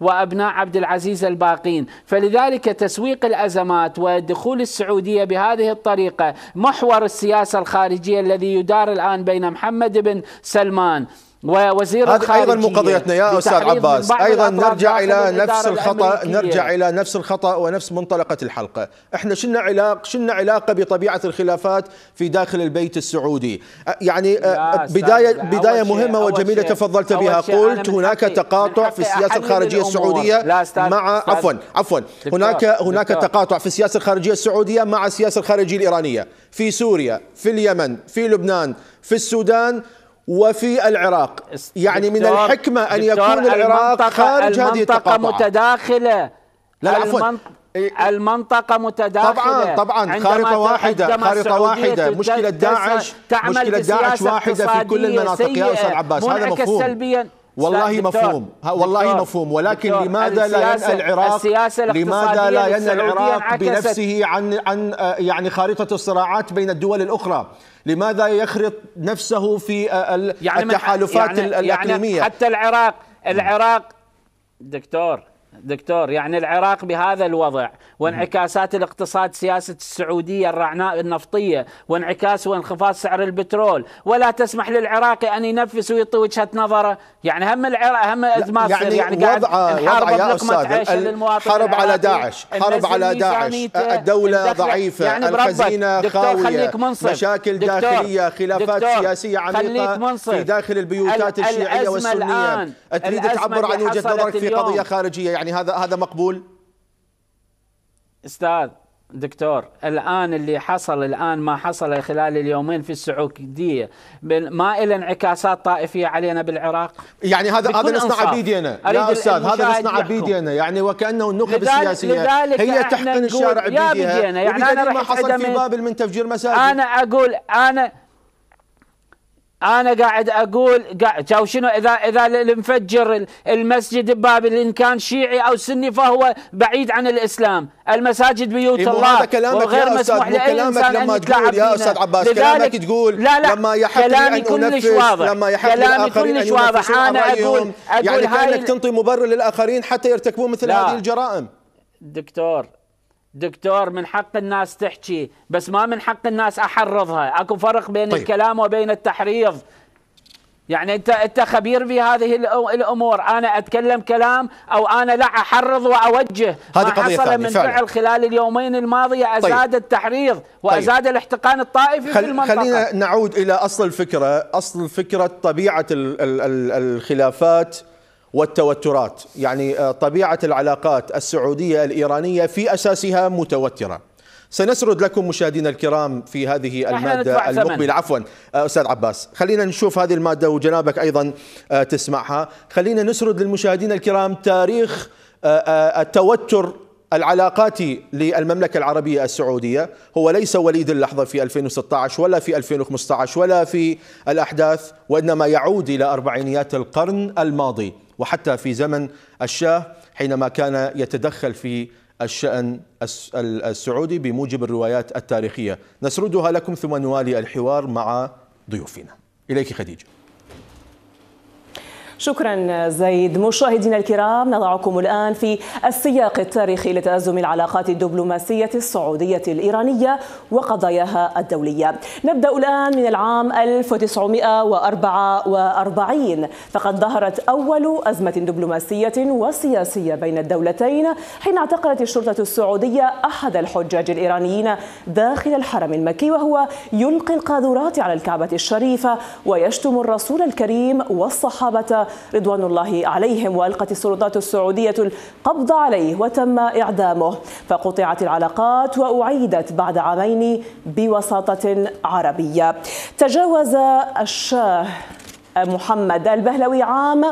وأبناء عبد العزيز الباقين فلذلك تسويق الأزمات ودخول السعودية بهذه الطريقة محور السياسة الخارجية الذي يدار الآن بين محمد بن سلمان ووزير هذا ايضا مو قضيتنا يا استاذ عباس ايضا نرجع الى نفس الخطا نرجع الى نفس الخطا ونفس منطلقه الحلقه احنا شلنا علاقه شلنا علاقه بطبيعه الخلافات في داخل البيت السعودي يعني بدايه بدايه مهمه وجميله تفضلت بها قلت هناك تقاطع في السياسه الخارجيه السعوديه مع عفوا عفوا هناك هناك تقاطع في السياسه الخارجيه السعوديه مع السياسه الخارجيه الايرانيه في سوريا في اليمن في لبنان في السودان وفي العراق يعني من الحكمة أن يكون العراق خارج هذه التقاطع المنطقة متداخلة لا عفوا إيه. المنطقة متداخلة طبعا طبعا خارطة واحدة خارطة واحدة مشكلة داعش مشكلة داعش واحدة في كل المناطق يا أستاذ عباس هذا مفهوم سلبيا والله مفهوم والله مفهوم ولكن لماذا لا ينهى العراق لماذا لا ينهى العراق بنفسه عن عن آه، يعني خارطة الصراعات بين الدول الأخرى لماذا يخرط نفسه في آه، يعني التحالفات يعني, يعني الإقليمية يعني حتى العراق العراق دكتور دكتور يعني العراق بهذا الوضع وانعكاسات الاقتصاد سياسة السعودية الرعناء النفطية وانعكاس وانخفاض سعر البترول ولا تسمح للعراقي أن ينفس ويعطي وجهة نظره يعني هم العراق هم أزمات يعني, يعني قاعد وضع يا حرب على داعش حرب على داعش يعني الدولة ضعيفة يعني الخزينة خاوية مشاكل دكتور داخلية خلافات دكتور سياسية عميقة في داخل البيوتات الشيعية والسنية تريد تعبر عن وجهة نظرك في قضية خارجية يعني يعني هذا هذا مقبول استاذ دكتور الان اللي حصل الان ما حصل خلال اليومين في السعوديه ما إلى انعكاسات طائفيه علينا بالعراق يعني هذا هذا نصنع بيدينا يا استاذ هذا نصنع بيدينا يعني وكانه النخب السياسيه هي تحقن الشارع بيدينا يعني انا ما حصل في بابل من تفجير مساجد انا اقول انا انا قاعد اقول قاعد شنو اذا اذا المفجر المسجد ببابل ان كان شيعي او سني فهو بعيد عن الاسلام، المساجد بيوت إيه، الله هذا كلامك وغير يا مسموح أستاذ لاي انسان لما أن تقول يا استاذ عباس كلامك تقول لا لا لما يحق كلامي لي أن كلش واضح لما يحق كلامي كلش واضح انا اقول اقول يعني كانك تنطي مبرر للاخرين حتى يرتكبون مثل هذه الجرائم دكتور دكتور من حق الناس تحكي بس ما من حق الناس احرضها اكو فرق بين طيب. الكلام وبين التحريض يعني انت انت خبير في هذه الامور انا اتكلم كلام او انا لا احرض واوجه هذه ما قضية حصل من فعل. فعل خلال اليومين الماضيه طيب. ازاد طيب. التحريض وازاد طيب. الاحتقان الطائفي خل... في المنطقه خلينا نعود الى اصل الفكره اصل فكره طبيعه ال... ال... ال... الخلافات والتوترات يعني آه، طبيعة العلاقات السعودية الإيرانية في أساسها متوترة سنسرد لكم مشاهدينا الكرام في هذه المادة المقبلة عفوا آه، أستاذ عباس خلينا نشوف هذه المادة وجنابك أيضا آه، تسمعها خلينا نسرد للمشاهدين الكرام تاريخ التوتر العلاقات للمملكة العربية السعودية هو ليس وليد اللحظة في 2016 ولا في 2015 ولا في الأحداث وإنما يعود إلى أربعينيات القرن الماضي وحتى في زمن الشاه حينما كان يتدخل في الشأن السعودي بموجب الروايات التاريخية نسردها لكم ثم نوالي الحوار مع ضيوفنا إليك خديجة شكرا زيد مشاهدينا الكرام نضعكم الآن في السياق التاريخي لتأزم العلاقات الدبلوماسية السعودية الإيرانية وقضاياها الدولية نبدأ الآن من العام 1944 فقد ظهرت أول أزمة دبلوماسية وسياسية بين الدولتين حين اعتقلت الشرطة السعودية أحد الحجاج الإيرانيين داخل الحرم المكي وهو يلقي القاذورات على الكعبة الشريفة ويشتم الرسول الكريم والصحابة رضوان الله عليهم وألقت السلطات السعودية القبض عليه وتم إعدامه فقطعت العلاقات وأعيدت بعد عامين بوساطة عربية تجاوز الشاه محمد البهلوي عام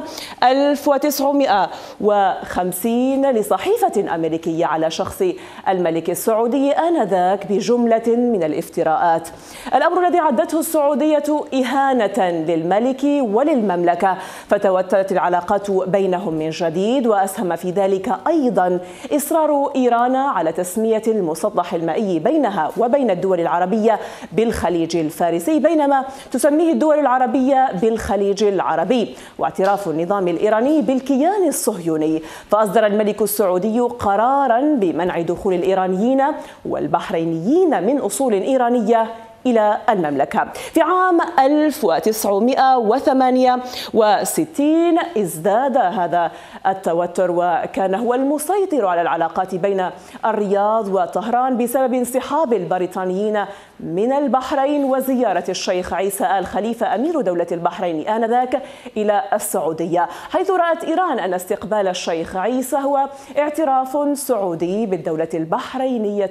1950 لصحيفة أمريكية على شخص الملك السعودي آنذاك بجملة من الافتراءات الأمر الذي عدته السعودية إهانة للملك وللمملكة فتوترت العلاقات بينهم من جديد وأسهم في ذلك أيضا إصرار إيران على تسمية المسطح المائي بينها وبين الدول العربية بالخليج الفارسي بينما تسميه الدول العربية بالخليج الخليج العربي واعتراف النظام الإيراني بالكيان الصهيوني فأصدر الملك السعودي قرارا بمنع دخول الإيرانيين والبحرينيين من أصول إيرانية إلى المملكة في عام 1968 ازداد هذا التوتر وكان هو المسيطر على العلاقات بين الرياض وطهران بسبب انسحاب البريطانيين من البحرين وزيارة الشيخ عيسى آل خليفة أمير دولة البحرين آنذاك إلى السعودية حيث رأت إيران أن استقبال الشيخ عيسى هو اعتراف سعودي بالدولة البحرينية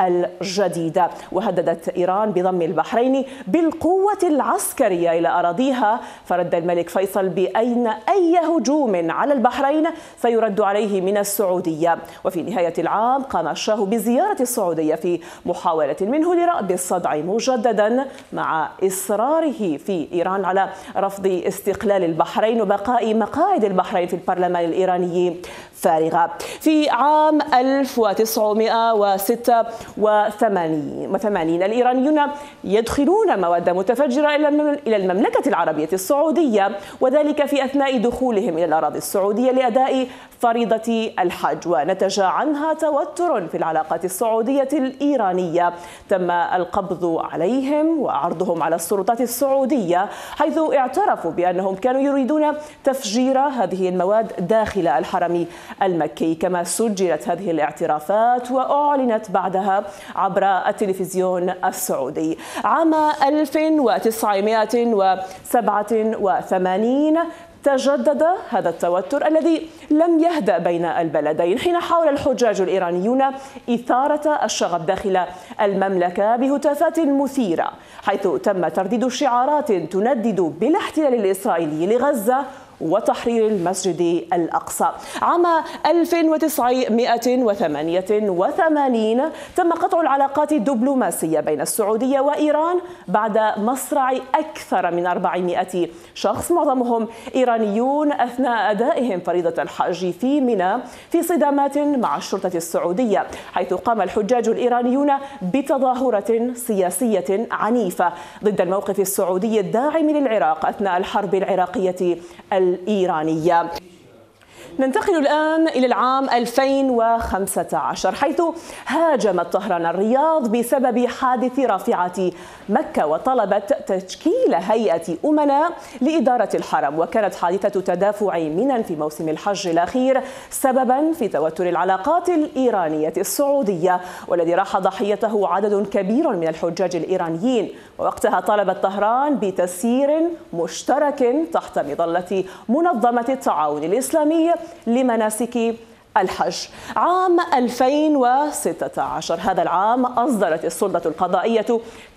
الجديدة وهددت إيران ب بضم البحرين بالقوة العسكرية إلى أراضيها فرد الملك فيصل بأين أي هجوم على البحرين سيرد عليه من السعودية وفي نهاية العام قام الشاه بزيارة السعودية في محاولة منه لرأب الصدع مجددا مع إصراره في إيران على رفض استقلال البحرين وبقاء مقاعد البحرين في البرلمان الإيراني فارغة في عام 1986 الإيرانيون يدخلون مواد متفجرة إلى المملكة العربية السعودية وذلك في أثناء دخولهم إلى الأراضي السعودية لأداء فريضة الحج ونتج عنها توتر في العلاقات السعودية الإيرانية تم القبض عليهم وعرضهم على السلطات السعودية حيث اعترفوا بأنهم كانوا يريدون تفجير هذه المواد داخل الحرم المكي كما سجلت هذه الاعترافات وأعلنت بعدها عبر التلفزيون السعودي الصحفي عام 1987 تجدد هذا التوتر الذي لم يهدأ بين البلدين حين حاول الحجاج الإيرانيون إثارة الشغب داخل المملكة بهتافات مثيرة حيث تم ترديد شعارات تندد بالاحتلال الإسرائيلي لغزة وتحرير المسجد الأقصى عام 1988 تم قطع العلاقات الدبلوماسية بين السعودية وإيران بعد مصرع أكثر من 400 شخص معظمهم إيرانيون أثناء أدائهم فريضة الحج في منى في صدامات مع الشرطة السعودية حيث قام الحجاج الإيرانيون بتظاهرة سياسية عنيفة ضد الموقف السعودي الداعم للعراق أثناء الحرب العراقية الإيرانية ننتقل الآن إلى العام 2015 حيث هاجمت طهران الرياض بسبب حادث رافعة مكة وطلبت تشكيل هيئة أمناء لإدارة الحرم وكانت حادثة تدافع منا في موسم الحج الأخير سببا في توتر العلاقات الإيرانية السعودية والذي راح ضحيته عدد كبير من الحجاج الإيرانيين ووقتها طلبت طهران بتسيير مشترك تحت مظلة منظمة التعاون الإسلامي لمناسك الحج عام 2016 هذا العام أصدرت السلطة القضائية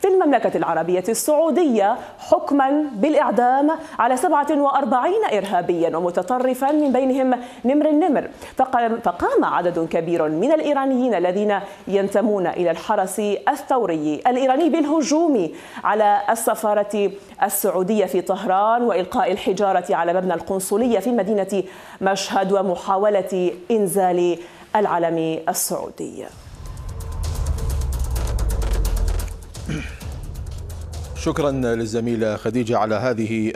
في المملكة العربية السعودية حكما بالإعدام على 47 إرهابيا ومتطرفا من بينهم نمر النمر فقام عدد كبير من الإيرانيين الذين ينتمون إلى الحرس الثوري الإيراني بالهجوم على السفارة السعودية في طهران وإلقاء الحجارة على مبنى القنصلية في مدينة مشهد ومحاولة إنزال العلم السعودي شكرا للزميلة خديجة على هذه آه،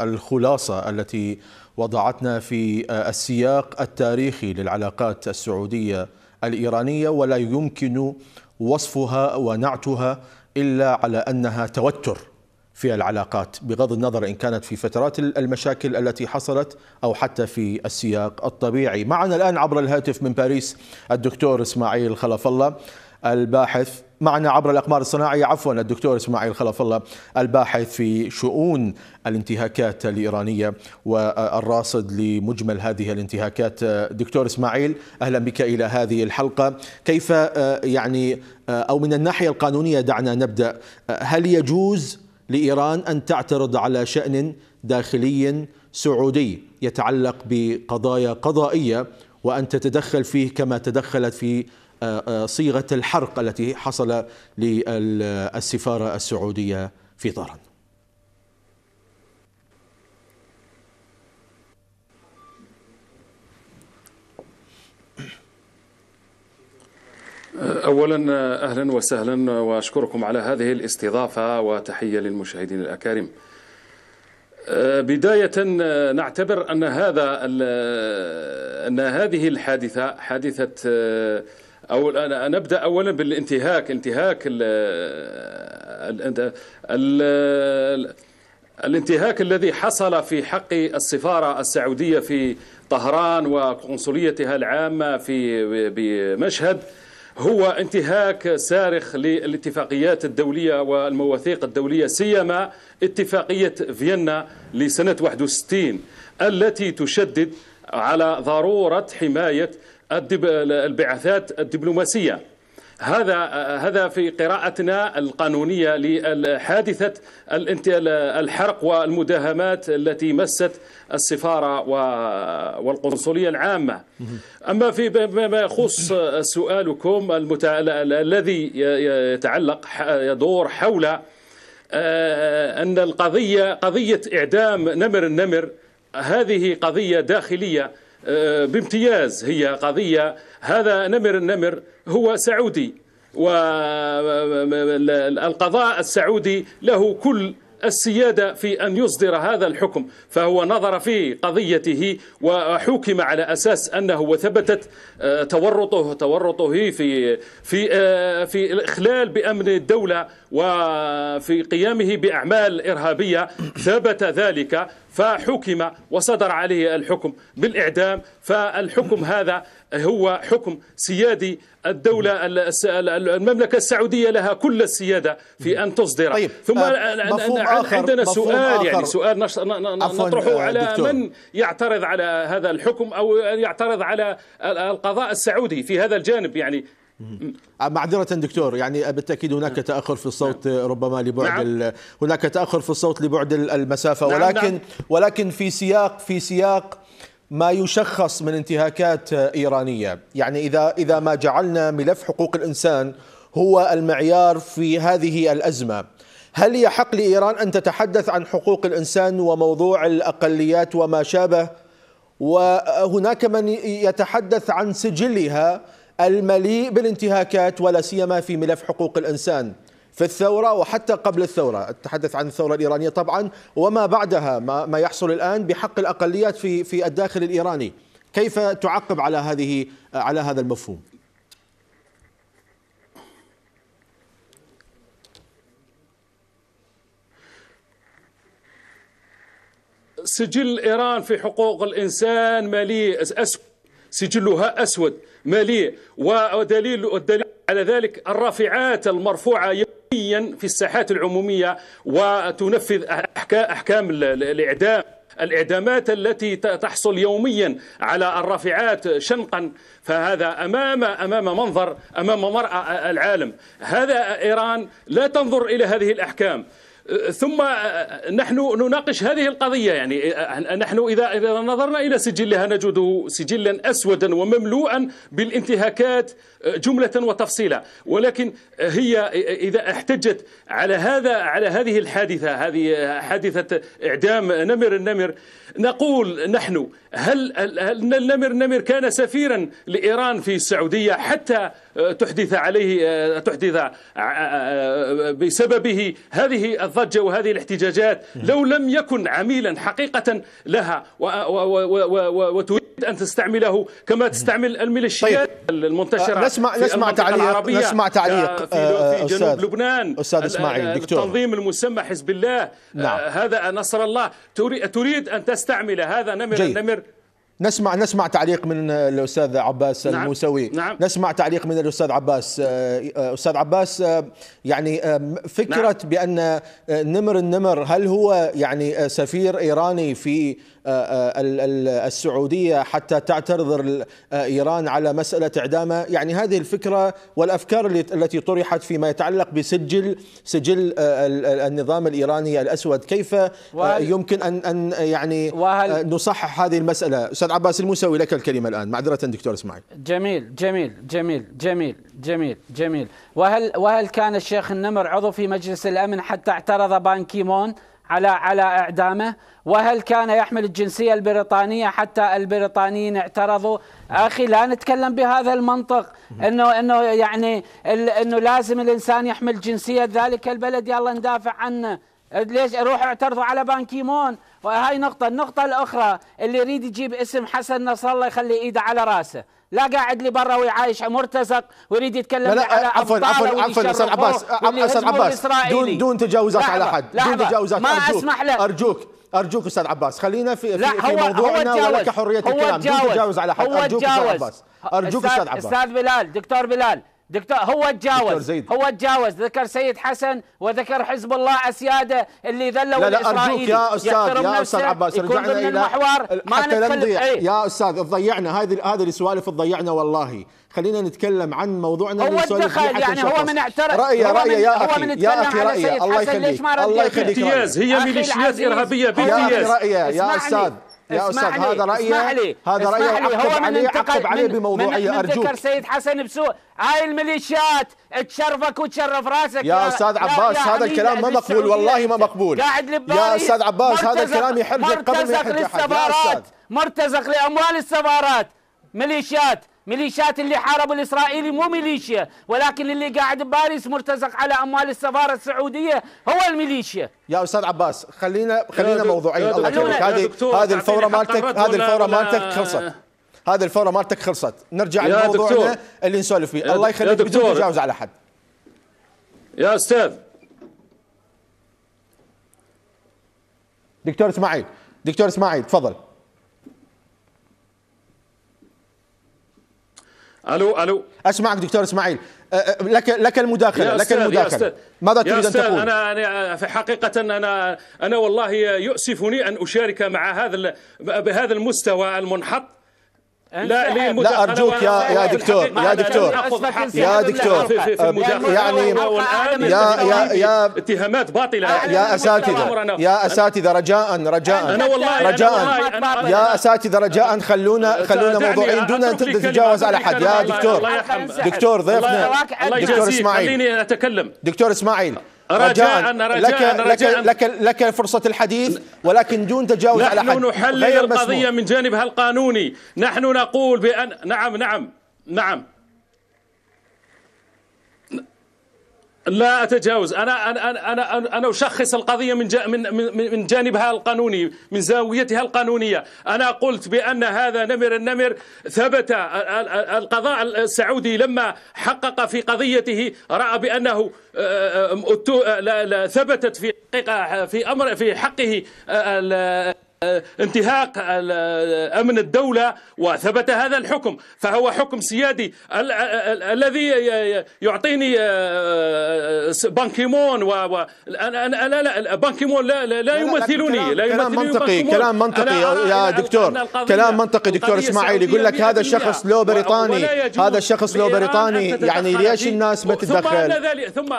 آه، الخلاصة التي وضعتنا في آه، السياق التاريخي للعلاقات السعودية الإيرانية ولا يمكن وصفها ونعتها إلا على أنها توتر في العلاقات بغض النظر إن كانت في فترات المشاكل التي حصلت أو حتى في السياق الطبيعي معنا الآن عبر الهاتف من باريس الدكتور إسماعيل خلف الله الباحث معنا عبر الأقمار الصناعية عفوا الدكتور إسماعيل خلف الله الباحث في شؤون الانتهاكات الإيرانية والراصد لمجمل هذه الانتهاكات دكتور إسماعيل أهلا بك إلى هذه الحلقة كيف يعني أو من الناحية القانونية دعنا نبدأ هل يجوز لإيران أن تعترض على شأن داخلي سعودي يتعلق بقضايا قضائية وأن تتدخل فيه كما تدخلت في آه، آه، صيغة الحرق التي حصل للسفارة السعودية في طهران اولا اهلا وسهلا واشكركم على هذه الاستضافه وتحيه للمشاهدين الاكارم. آه، بدايه نعتبر ان هذا ان هذه الحادثه حادثه أول أنا نبدأ أولا بالانتهاك انتهاك ال ال ال الانتهاك الذي حصل في حق السفارة السعودية في طهران وقنصليتها العامة في بمشهد هو انتهاك سارخ للاتفاقيات الدولية والمواثيق الدولية سيما اتفاقية فيينا لسنة 61 التي تشدد على ضرورة حماية البعثات الدبلوماسية هذا هذا في قراءتنا القانونيه لحادثه الحرق والمداهمات التي مست السفاره والقنصليه العامه. اما في ما يخص سؤالكم الذي يتعلق يدور حول آه، ان القضيه قضيه اعدام نمر النمر هذه قضيه داخليه آه، بامتياز هي قضية هذا نمر النمر هو سعودي والقضاء السعودي له كل السيادة في أن يصدر هذا الحكم فهو نظر في قضيته وحكم على أساس أنه وثبتت آه، تورطه تورطه في في آه، في الإخلال بأمن الدولة وفي قيامه بأعمال إرهابية ثبت ذلك فحكم وصدر عليه الحكم بالإعدام فالحكم هذا هو حكم سيادي الدولة المملكة السعودية لها كل السيادة في أن تصدر طيب. ثم آه، آخر. عندنا سؤال يعني، آخر. يعني سؤال نطرحه آه، على دكتور. من يعترض على هذا الحكم أو يعترض على القضاء السعودي في هذا الجانب يعني معذرة دكتور يعني بالتأكيد هناك نعم. تأخر في الصوت نعم. ربما لبعد نعم. هناك تأخر في الصوت لبعد المسافة نعم ولكن نعم. ولكن في سياق في سياق ما يشخص من انتهاكات إيرانية يعني إذا إذا ما جعلنا ملف حقوق الإنسان هو المعيار في هذه الأزمة هل يحق لإيران أن تتحدث عن حقوق الإنسان وموضوع الأقليات وما شابه وهناك من يتحدث عن سجلها المليء بالانتهاكات ولا سيما في ملف حقوق الانسان في الثورة وحتى قبل الثورة أتحدث عن الثورة الإيرانية طبعا وما بعدها ما, ما يحصل الآن بحق الأقليات في, في الداخل الإيراني كيف تعقب على هذه على هذا المفهوم سجل إيران في حقوق الإنسان مليء أسود سجلها أسود مليء ودليل والدليل على ذلك الرافعات المرفوعة يوميا في الساحات العمومية وتنفذ أحكام الإعدام الإعدامات التي تحصل يوميا على الرافعات شنقا فهذا أمام أمام منظر أمام مرأة العالم هذا إيران لا تنظر إلى هذه الأحكام ثم نحن نناقش هذه القضية يعني نحن إذا إذا نظرنا إلى سجلها نجده سجلا أسودا ومملوءا بالانتهاكات جملة وتفصيلا ولكن هي إذا احتجت على هذا على هذه الحادثة هذه حادثة إعدام نمر النمر نقول نحن هل النمر نمر كان سفيرا لإيران في السعودية حتى آه، تحدث عليه آه، تحدث آه، بسببه هذه الضجة وهذه الاحتجاجات لو لم يكن عميلا حقيقة لها وتريد أن تستعمله كما تستعمل الميليشيات طيب. المنتشرة نسمع في نسمع تعليق العربية نسمع تعليق في جنوب أستاذ لبنان أستاذ إسماعيل دكتور التنظيم المسمى حزب الله نعم. هذا نصر الله تريد أن تستعمل هذا نمر جيد. نسمع نسمع تعليق من الاستاذ عباس نعم. الموسوي نعم. نسمع تعليق من الاستاذ عباس آه، استاذ عباس آه، يعني آه، فكره نعم. بان نمر النمر هل هو يعني سفير ايراني في آه، آه، السعودية حتى تعترض آه، إيران على مسألة إعدامه يعني هذه الفكرة والأفكار التي طرحت فيما يتعلق بسجل سجل النظام الإيراني الأسود كيف يمكن أن أن يعني نصحح هذه المسألة أستاذ عباس الموسوي لك الكلمة الآن معذرة دكتور إسماعيل جميل جميل جميل جميل جميل جميل وهل وهل كان الشيخ النمر عضو في مجلس الأمن حتى اعترض بان كيمون على على اعدامه وهل كان يحمل الجنسيه البريطانيه حتى البريطانيين اعترضوا اخي لا نتكلم بهذا المنطق انه انه يعني انه لازم الانسان يحمل جنسيه ذلك البلد يلا ندافع عنه ليش روحوا اعترضوا على بانكيمون وهاي نقطه النقطه الاخرى اللي يريد يجيب اسم حسن نصر الله يخلي ايده على راسه لا قاعد لي برا ويعايش مرتزق ويريد يتكلم لا لا على عفوا عفوا عفوا استاذ عباس استاذ عباس دون دون تجاوزات على احد دون تجاوزات ما أرجوك اسمح لك ارجوك ارجوك استاذ عباس خلينا في لا في, هو موضوعنا هو ولك حريه الكلام دون تجاوز على احد ارجوك استاذ عباس ارجوك استاذ عباس استاذ بلال دكتور بلال دكتور هو تجاوز هو تجاوز ذكر سيد حسن وذكر حزب الله اسياده اللي ذلوا لا لا ارجوك يا استاذ يا استاذ عباس رجعنا الى المحور ما نتكلم ايه؟ يا استاذ ضيعنا هذه هذه السوالف ضيعنا والله خلينا نتكلم عن موضوعنا هو دخل يعني هو من اعترف رأي رأي يا أخي يا أخي رأي الله يخليك الله يخليك هي ميليشيات إرهابية بي تي اس يا أستاذ يا استاذ هذا رايي لي هذا رايي علي. هو من عليه انتقد عليه بموضوعيه من ارجوك ذكر سيد حسن بسوء هاي الميليشيات تشرفك وتشرف راسك يا, استاذ عباس يا هذا الكلام ما مقبول والله ما مقبول قاعد يا استاذ عباس هذا الكلام يحرجك قبل ما يحرجك مرتزق للسفارات مرتزق لاموال السفارات ميليشيات ميليشيات اللي حاربوا الإسرائيلي مو ميليشيا ولكن اللي قاعد بباريس مرتزق على أموال السفارة السعودية هو الميليشيا يا أستاذ عباس خلينا خلينا موضوعيين الله يكرمك هذه هذه الفورة مالتك هذه الفورة مالتك خلصت هذه الفورة مالتك خلصت نرجع لموضوعنا اللي نسولف فيه الله يخليك بدون تجاوز على حد يا أستاذ دكتور اسماعيل دكتور اسماعيل تفضل الو الو اسمعك دكتور اسماعيل أه، أه، لك لك المداخله لك المداخله ماذا تريد ان تقول؟ انا انا حقيقه انا انا والله يؤسفني ان اشارك مع هذا بهذا المستوى المنحط لا لا ارجوك يا يا دكتور يعني يعني يا دكتور يا دكتور يعني يا يا يا اتهامات باطله يا اساتذه يا اساتذه رجاء رجاء رجاء يا اساتذه رجاء خلونا خلونا موضوعين دون ان تتجاوز على حد يا دكتور دكتور ضيفنا دكتور اسماعيل خليني اتكلم دكتور اسماعيل رجاء رجاء لك, لك, لك, لك فرصة الحديث ولكن دون تجاوز على حد نحن نحلل القضية من جانبها القانوني نحن نقول بأن نعم نعم نعم لا اتجاوز انا انا انا انا, أنا اشخص القضيه من من من جانبها القانوني من زاويتها القانونيه انا قلت بان هذا نمر النمر ثبت القضاء السعودي لما حقق في قضيته راى بانه آه، آه، آه، ثبتت في في امر في حقه انتهاك امن الدوله وثبت هذا الحكم فهو حكم سيادي الذي يعطيني آه، بانكيمون و لا لا بانكيمون لا لا يمثلني لا كلام منطقي كلام منطقي يا دكتور كلام منطقي دكتور اسماعيل يقول لك هذا الشخص لو بريطاني هذا الشخص لو بريطاني يعني ليش الناس ما تتدخل ثم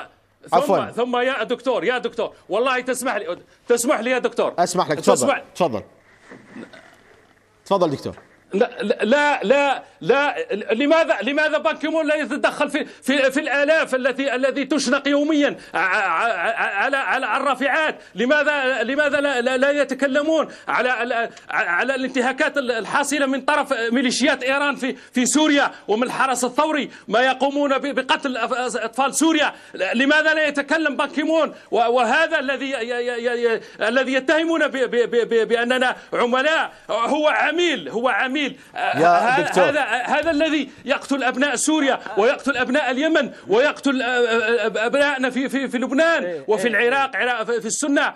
عفوا ثم يا دكتور يا دكتور والله تسمح لي تسمح لي يا دكتور اسمح لك تفضل تفضل تفضل دكتور لا لا لا, لا لماذا لماذا بان كيمون لا يتدخل في في, في الالاف التي التي تشنق يوميا على على الرافعات لماذا لماذا لا, لا, لا يتكلمون على على الانتهاكات الحاصله من طرف ميليشيات ايران في في سوريا ومن الحرس الثوري ما يقومون بقتل اطفال سوريا لماذا لا يتكلم بان كيمون وهذا الذي الذي يتهمون باننا عملاء هو عميل هو عميل إسرائيل آه، يا آه، دكتور. هذا هذا الذي يقتل أبناء سوريا آه. ويقتل أبناء اليمن ويقتل أبنائنا في في في لبنان إيه، إيه، وفي إيه. العراق في السنة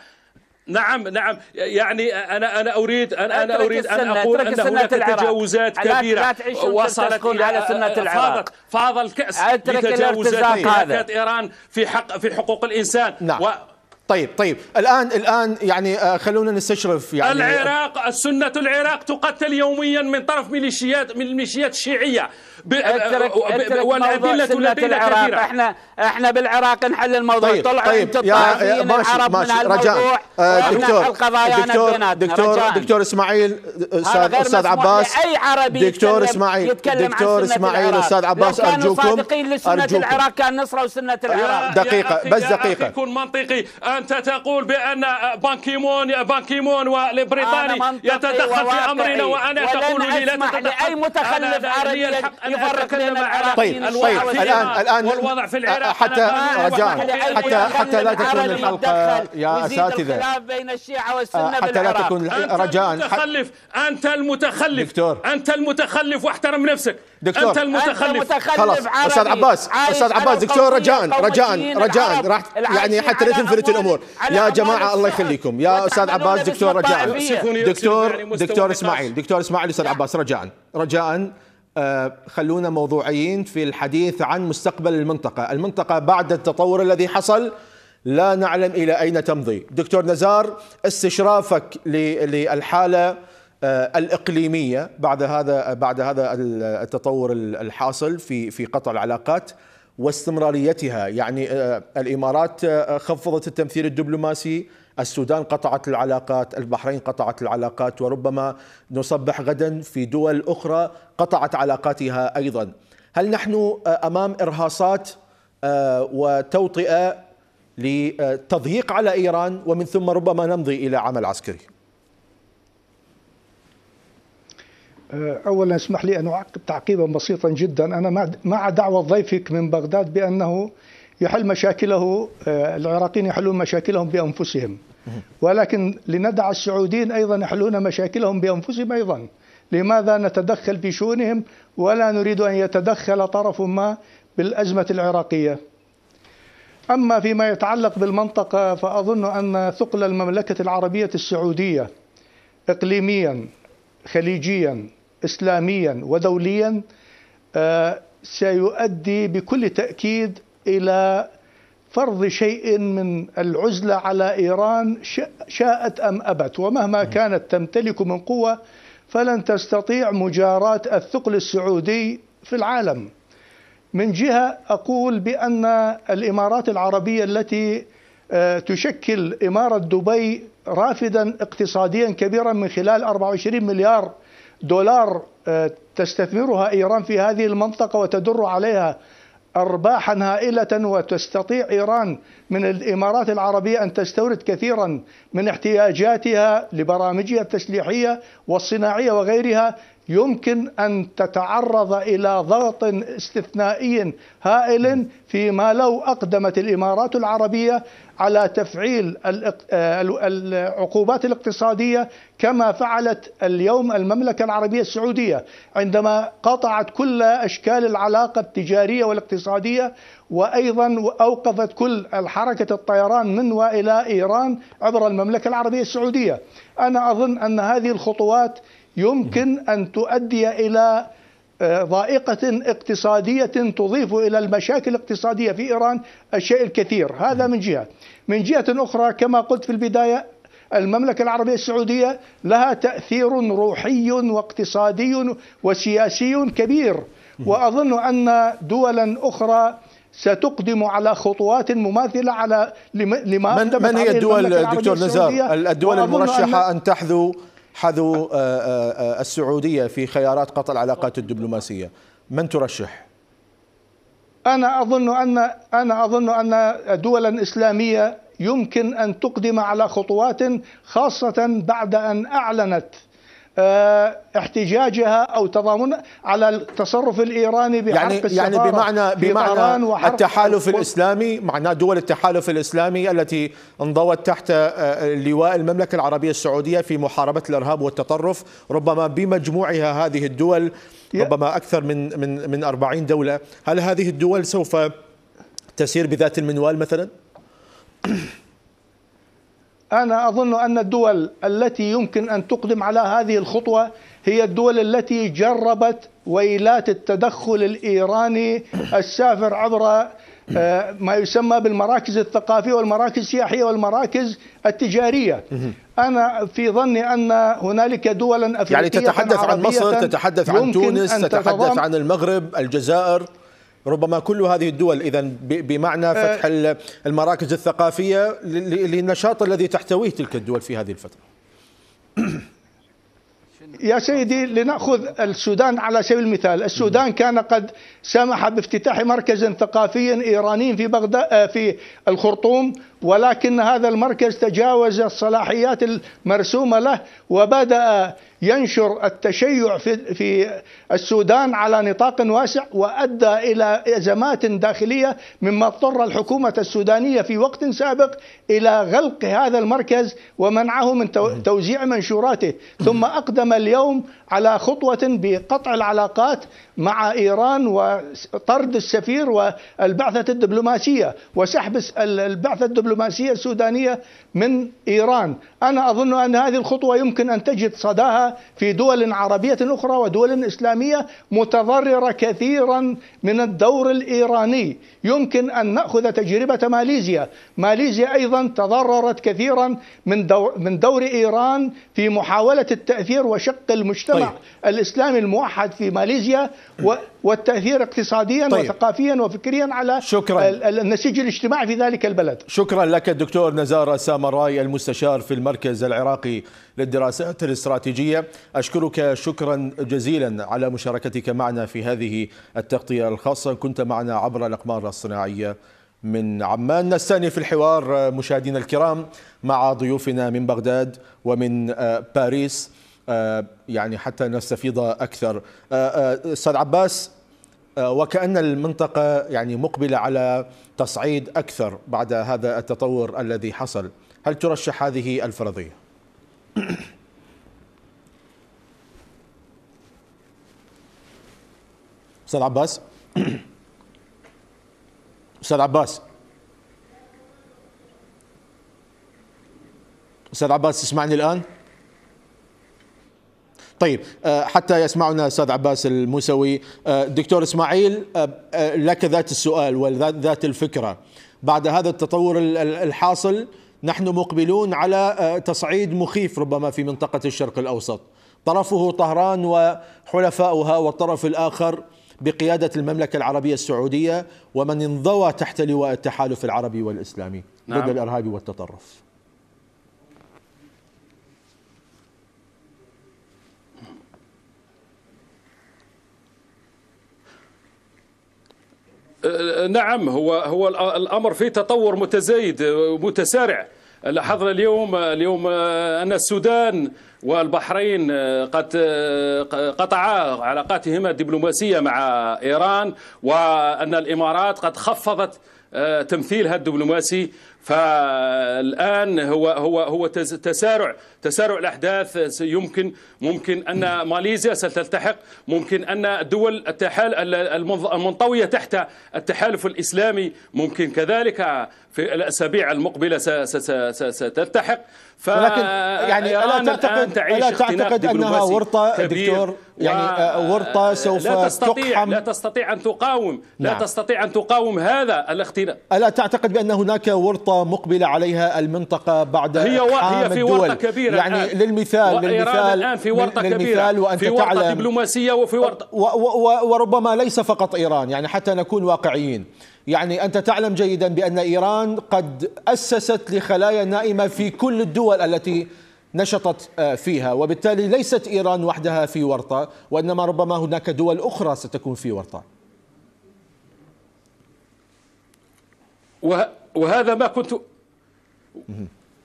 نعم نعم يعني انا انا اريد انا, انا اريد ان اقول ان هناك تجاوزات كبيره وصلت الى على سنه العراق فاض الكاس لتجاوزات حركات ايران في حق في حقوق الانسان نعم. و طيب طيب الان الان يعني آه، خلونا نستشرف يعني العراق سنه العراق تقتل يوميا من طرف ميليشيات من الميليشيات الشيعيه اترك اترك والادله العراق كثيره احنا احنا بالعراق نحل الموضوع طيب طلعوا طيب يا آه، ماشي العرب ماشي من رجاء آه دكتور دكتور دكتور دكتور اسماعيل آه، استاذ استاذ عباس اي عربي دكتور اسماعيل دكتور اسماعيل استاذ عباس ارجوكم كانوا صادقين لسنه العراق كان نصره وسنه العراق دقيقه بس دقيقه يكون منطقي أنت تقول بأن بانكيمون بانكيمون والبريطاني يتدخل في أمرنا وأنا تقول لي لا تتدخل لأي متخلف عربي يفرق بين العراق طيب طيب الآن الآن والوضع في العراق حتى رجاء حتى حتى لا تكون الحلقة يا أساتذة بين الشيعة والسنة آه، حتى لا تكون آه، رجاء أنت المتخلف أنت المتخلف دكتور أنت المتخلف واحترم نفسك دكتور انت المتخلف خلاص استاذ عباس استاذ عباس دكتور رجاء رجاء رجاء راح يعني حتى لا تنفلت الامور الامور يا جماعه الله يخليكم يا استاذ عباس دكتور رجاء دكتور دكتور اسماعيل دكتور اسماعيل استاذ عباس رجاء رجاء آه، خلونا موضوعيين في الحديث عن مستقبل المنطقه المنطقه بعد التطور الذي حصل لا نعلم الى اين تمضي دكتور نزار استشرافك للحاله آه، الاقليميه بعد هذا بعد هذا التطور الحاصل في في قطع العلاقات واستمراريتها يعني آه، الإمارات آه، خفضت التمثيل الدبلوماسي السودان قطعت العلاقات البحرين قطعت العلاقات وربما نصبح غدا في دول أخرى قطعت علاقاتها أيضا هل نحن آه، أمام إرهاصات وتوطئة لتضييق على إيران ومن ثم ربما نمضي إلى عمل عسكري آه، أولا اسمح لي أن أعقب تعقيبا بسيطا جدا أنا مع دعوة ضيفك من بغداد بأنه يحل مشاكله آه، العراقيين يحلون مشاكلهم بأنفسهم ولكن لندع السعوديين أيضا يحلون مشاكلهم بأنفسهم أيضا لماذا نتدخل في شؤونهم ولا نريد أن يتدخل طرف ما بالأزمة العراقية أما فيما يتعلق بالمنطقة فأظن أن ثقل المملكة العربية السعودية إقليميا خليجيا اسلاميا ودوليا آه، سيؤدي بكل تاكيد الى فرض شيء من العزله على ايران شاءت ام ابت ومهما كانت تمتلك من قوه فلن تستطيع مجاراه الثقل السعودي في العالم. من جهه اقول بان الامارات العربيه التي آه، تشكل اماره دبي رافدا اقتصاديا كبيرا من خلال 24 مليار دولار آه، تستثمرها إيران في هذه المنطقة وتدر عليها أرباحا هائلة وتستطيع إيران من الإمارات العربية أن تستورد كثيرا من احتياجاتها لبرامجها التسليحية والصناعية وغيرها يمكن أن تتعرض إلى ضغط استثنائي هائل فيما لو أقدمت الإمارات العربية على تفعيل آه، العقوبات الاقتصادية كما فعلت اليوم المملكة العربية السعودية عندما قطعت كل أشكال العلاقة التجارية والاقتصادية وأيضا أوقفت كل حركة الطيران من وإلى إيران عبر المملكة العربية السعودية أنا أظن أن هذه الخطوات يمكن أن تؤدي إلى آه، ضائقة اقتصادية تضيف إلى المشاكل الاقتصادية في إيران الشيء الكثير هذا من جهة من جهة أخرى كما قلت في البداية المملكة العربية السعودية لها تأثير روحي واقتصادي وسياسي كبير وأظن أن دولا أخرى ستقدم على خطوات مماثله على لما من, من هي الدول دكتور نزار الدول المرشحه أن, أن تحذو حذو آه، آه، آه، السعودية في خيارات قطع العلاقات الدبلوماسية من ترشح؟ أنا أظن أن أنا أظن أن دولا إسلامية يمكن أن تقدم على خطوات خاصة بعد أن أعلنت آه، احتجاجها او تضامن على التصرف الايراني بحق يعني يعني بمعنى بمعنى التحالف الاسلامي معناه دول التحالف الاسلامي التي انضوت تحت آه، لواء المملكه العربيه السعوديه في محاربه الارهاب والتطرف ربما بمجموعها هذه الدول ربما اكثر من من من 40 دوله هل هذه الدول سوف تسير بذات المنوال مثلا أنا أظن أن الدول التي يمكن أن تقدم على هذه الخطوة هي الدول التي جربت ويلات التدخل الإيراني السافر عبر آه، ما يسمى بالمراكز الثقافية والمراكز السياحية والمراكز التجارية أنا في ظني أن هنالك دولا أفريقية يعني تتحدث عن مصر تتحدث عن تونس تتحدث عن المغرب الجزائر ربما كل هذه الدول إذا بمعنى أه. فتح المراكز الثقافية للنشاط الذي تحتويه تلك الدول في هذه الفترة يا سيدي لنأخذ السودان على سبيل المثال السودان كان قد سمح بافتتاح مركز ثقافي إيراني في بغداد أه، في الخرطوم ولكن هذا المركز تجاوز الصلاحيات المرسومة له وبدأ ينشر التشيع في السودان على نطاق واسع وادى الى ازمات داخليه مما اضطر الحكومه السودانيه في وقت سابق الى غلق هذا المركز ومنعه من توزيع منشوراته ثم اقدم اليوم على خطوة بقطع العلاقات مع إيران وطرد السفير والبعثة الدبلوماسية وسحب البعثة الدبلوماسية السودانية من إيران أنا أظن أن هذه الخطوة يمكن أن تجد صداها في دول عربية أخرى ودول إسلامية متضررة كثيرا من الدور الإيراني يمكن أن نأخذ تجربة ماليزيا ماليزيا أيضا تضررت كثيرا من دور, من دور إيران في محاولة التأثير وشق المجتمع طيب. الاسلامي الموحد في ماليزيا والتاثير اقتصاديا طيب. وثقافيا وفكريا على شكرا. النسيج الاجتماعي في ذلك البلد شكرا لك الدكتور نزار سامراي المستشار في المركز العراقي للدراسات الاستراتيجيه اشكرك شكرا جزيلا على مشاركتك معنا في هذه التغطيه الخاصه كنت معنا عبر الاقمار الصناعيه من عمان نستأنف الحوار مشاهدينا الكرام مع ضيوفنا من بغداد ومن آه، باريس آه، يعني حتى نستفيض أكثر آه، آه، أستاذ عباس وكأن المنطقة يعني مقبلة على تصعيد أكثر بعد هذا التطور الذي حصل هل ترشح هذه الفرضية؟ أستاذ عباس أستاذ عباس أستاذ عباس تسمعني الآن؟ طيب آه، حتى يسمعنا استاذ عباس الموسوي آه، دكتور اسماعيل آه، لك ذات السؤال وذات الفكره بعد هذا التطور الحاصل نحن مقبلون على تصعيد مخيف ربما في منطقه الشرق الاوسط طرفه طهران وحلفاؤها والطرف الاخر بقيادة المملكة العربية السعودية ومن انضوى تحت لواء التحالف العربي والإسلامي نعم. ضد الإرهاب والتطرف نعم هو هو الامر في تطور متزايد متسارع لاحظنا اليوم اليوم ان السودان والبحرين قد قطعا علاقاتهما الدبلوماسيه مع ايران وان الامارات قد خفضت آه، تمثيلها الدبلوماسي فالان هو هو هو تسارع تسارع الاحداث يمكن ممكن ان ماليزيا ستلتحق ممكن ان الدول التحال المنطويه تحت التحالف الاسلامي ممكن كذلك في الاسابيع المقبله ستلتحق ف ولكن يعني الا تعتقد الا تعتقد انها ورطه دكتور يعني آه، ورطه سوف لا تستطيع تقحم لا تستطيع ان تقاوم نعم. لا تستطيع ان تقاوم هذا الاختلاف الا تعتقد بان هناك ورطه مقبلة عليها المنطقة بعد هي و... هي في ورطة كبيرة يعني الآن. للمثال للمثال الآن في ورطة كبيرة وأنت في ورطة تعلم دبلوماسية وفي ورطة و... و... وربما ليس فقط إيران يعني حتى نكون واقعيين يعني أنت تعلم جيدا بأن إيران قد أسست لخلايا نائمة في كل الدول التي نشطت آه، فيها وبالتالي ليست إيران وحدها في ورطة وإنما ربما هناك دول أخرى ستكون في ورطة وهذا ما كنت و...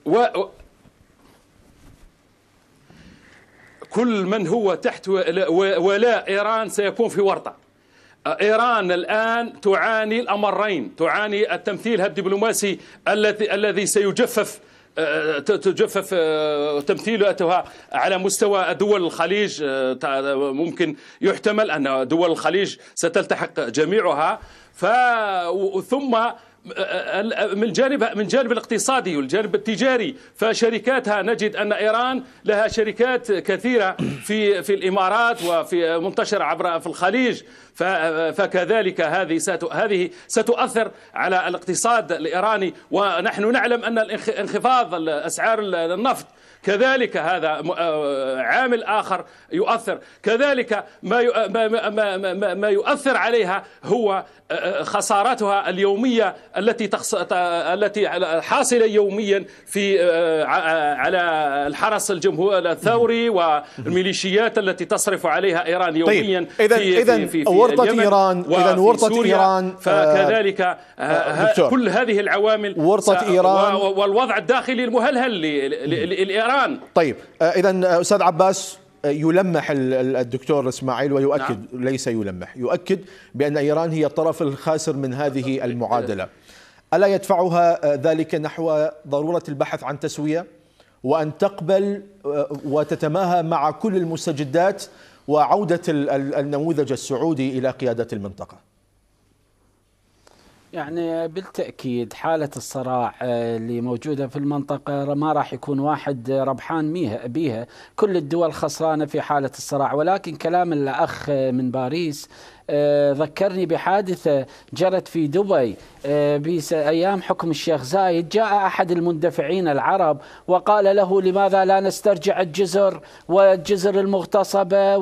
و... كل من هو تحت ولاء إيران سيكون في ورطة إيران الآن تعاني الأمرين تعاني تمثيلها الدبلوماسي الذي الذي سيجفف آه، تجفف آه، تمثيلاتها على مستوى دول الخليج آه، ممكن يحتمل أن دول الخليج ستلتحق جميعها ثم من جانب من جانب الاقتصادي والجانب التجاري فشركاتها نجد ان ايران لها شركات كثيره في في الامارات وفي منتشره عبر في الخليج فكذلك هذه هذه ستؤثر على الاقتصاد الايراني ونحن نعلم ان انخفاض اسعار النفط كذلك هذا آه، عامل آخر يؤثر كذلك ما آه، ما يؤثر عليها هو آه، خسارتها اليومية التي التي حاصلة يوميا في على الحرس الجمهوري الثوري والميليشيات التي تصرف عليها إيران طيب، يوميا طيب. إذن في, إذن في, في, في ورطة إيران إذا ورطة إيران فكذلك دكتور. كل هذه العوامل ورطة إيران والوضع الداخلي المهلهل لإيران الطيران طيب آه، اذا آه، استاذ عباس آه، يلمح الدكتور اسماعيل ويؤكد نعم. ليس يلمح يؤكد بان ايران هي الطرف الخاسر من هذه المعادله الا يدفعها ذلك نحو ضروره البحث عن تسويه وان تقبل وتتماهى مع كل المستجدات وعوده النموذج السعودي الى قياده المنطقه يعني بالتأكيد حالة الصراع آه، اللي موجودة في المنطقة ما راح يكون واحد ربحان ميها بيها كل الدول خسرانة في حالة الصراع ولكن كلام الأخ من باريس آه، ذكرني بحادثة جرت في دبي آه، بأيام حكم الشيخ زايد جاء أحد المندفعين العرب وقال له لماذا لا نسترجع الجزر والجزر المغتصبة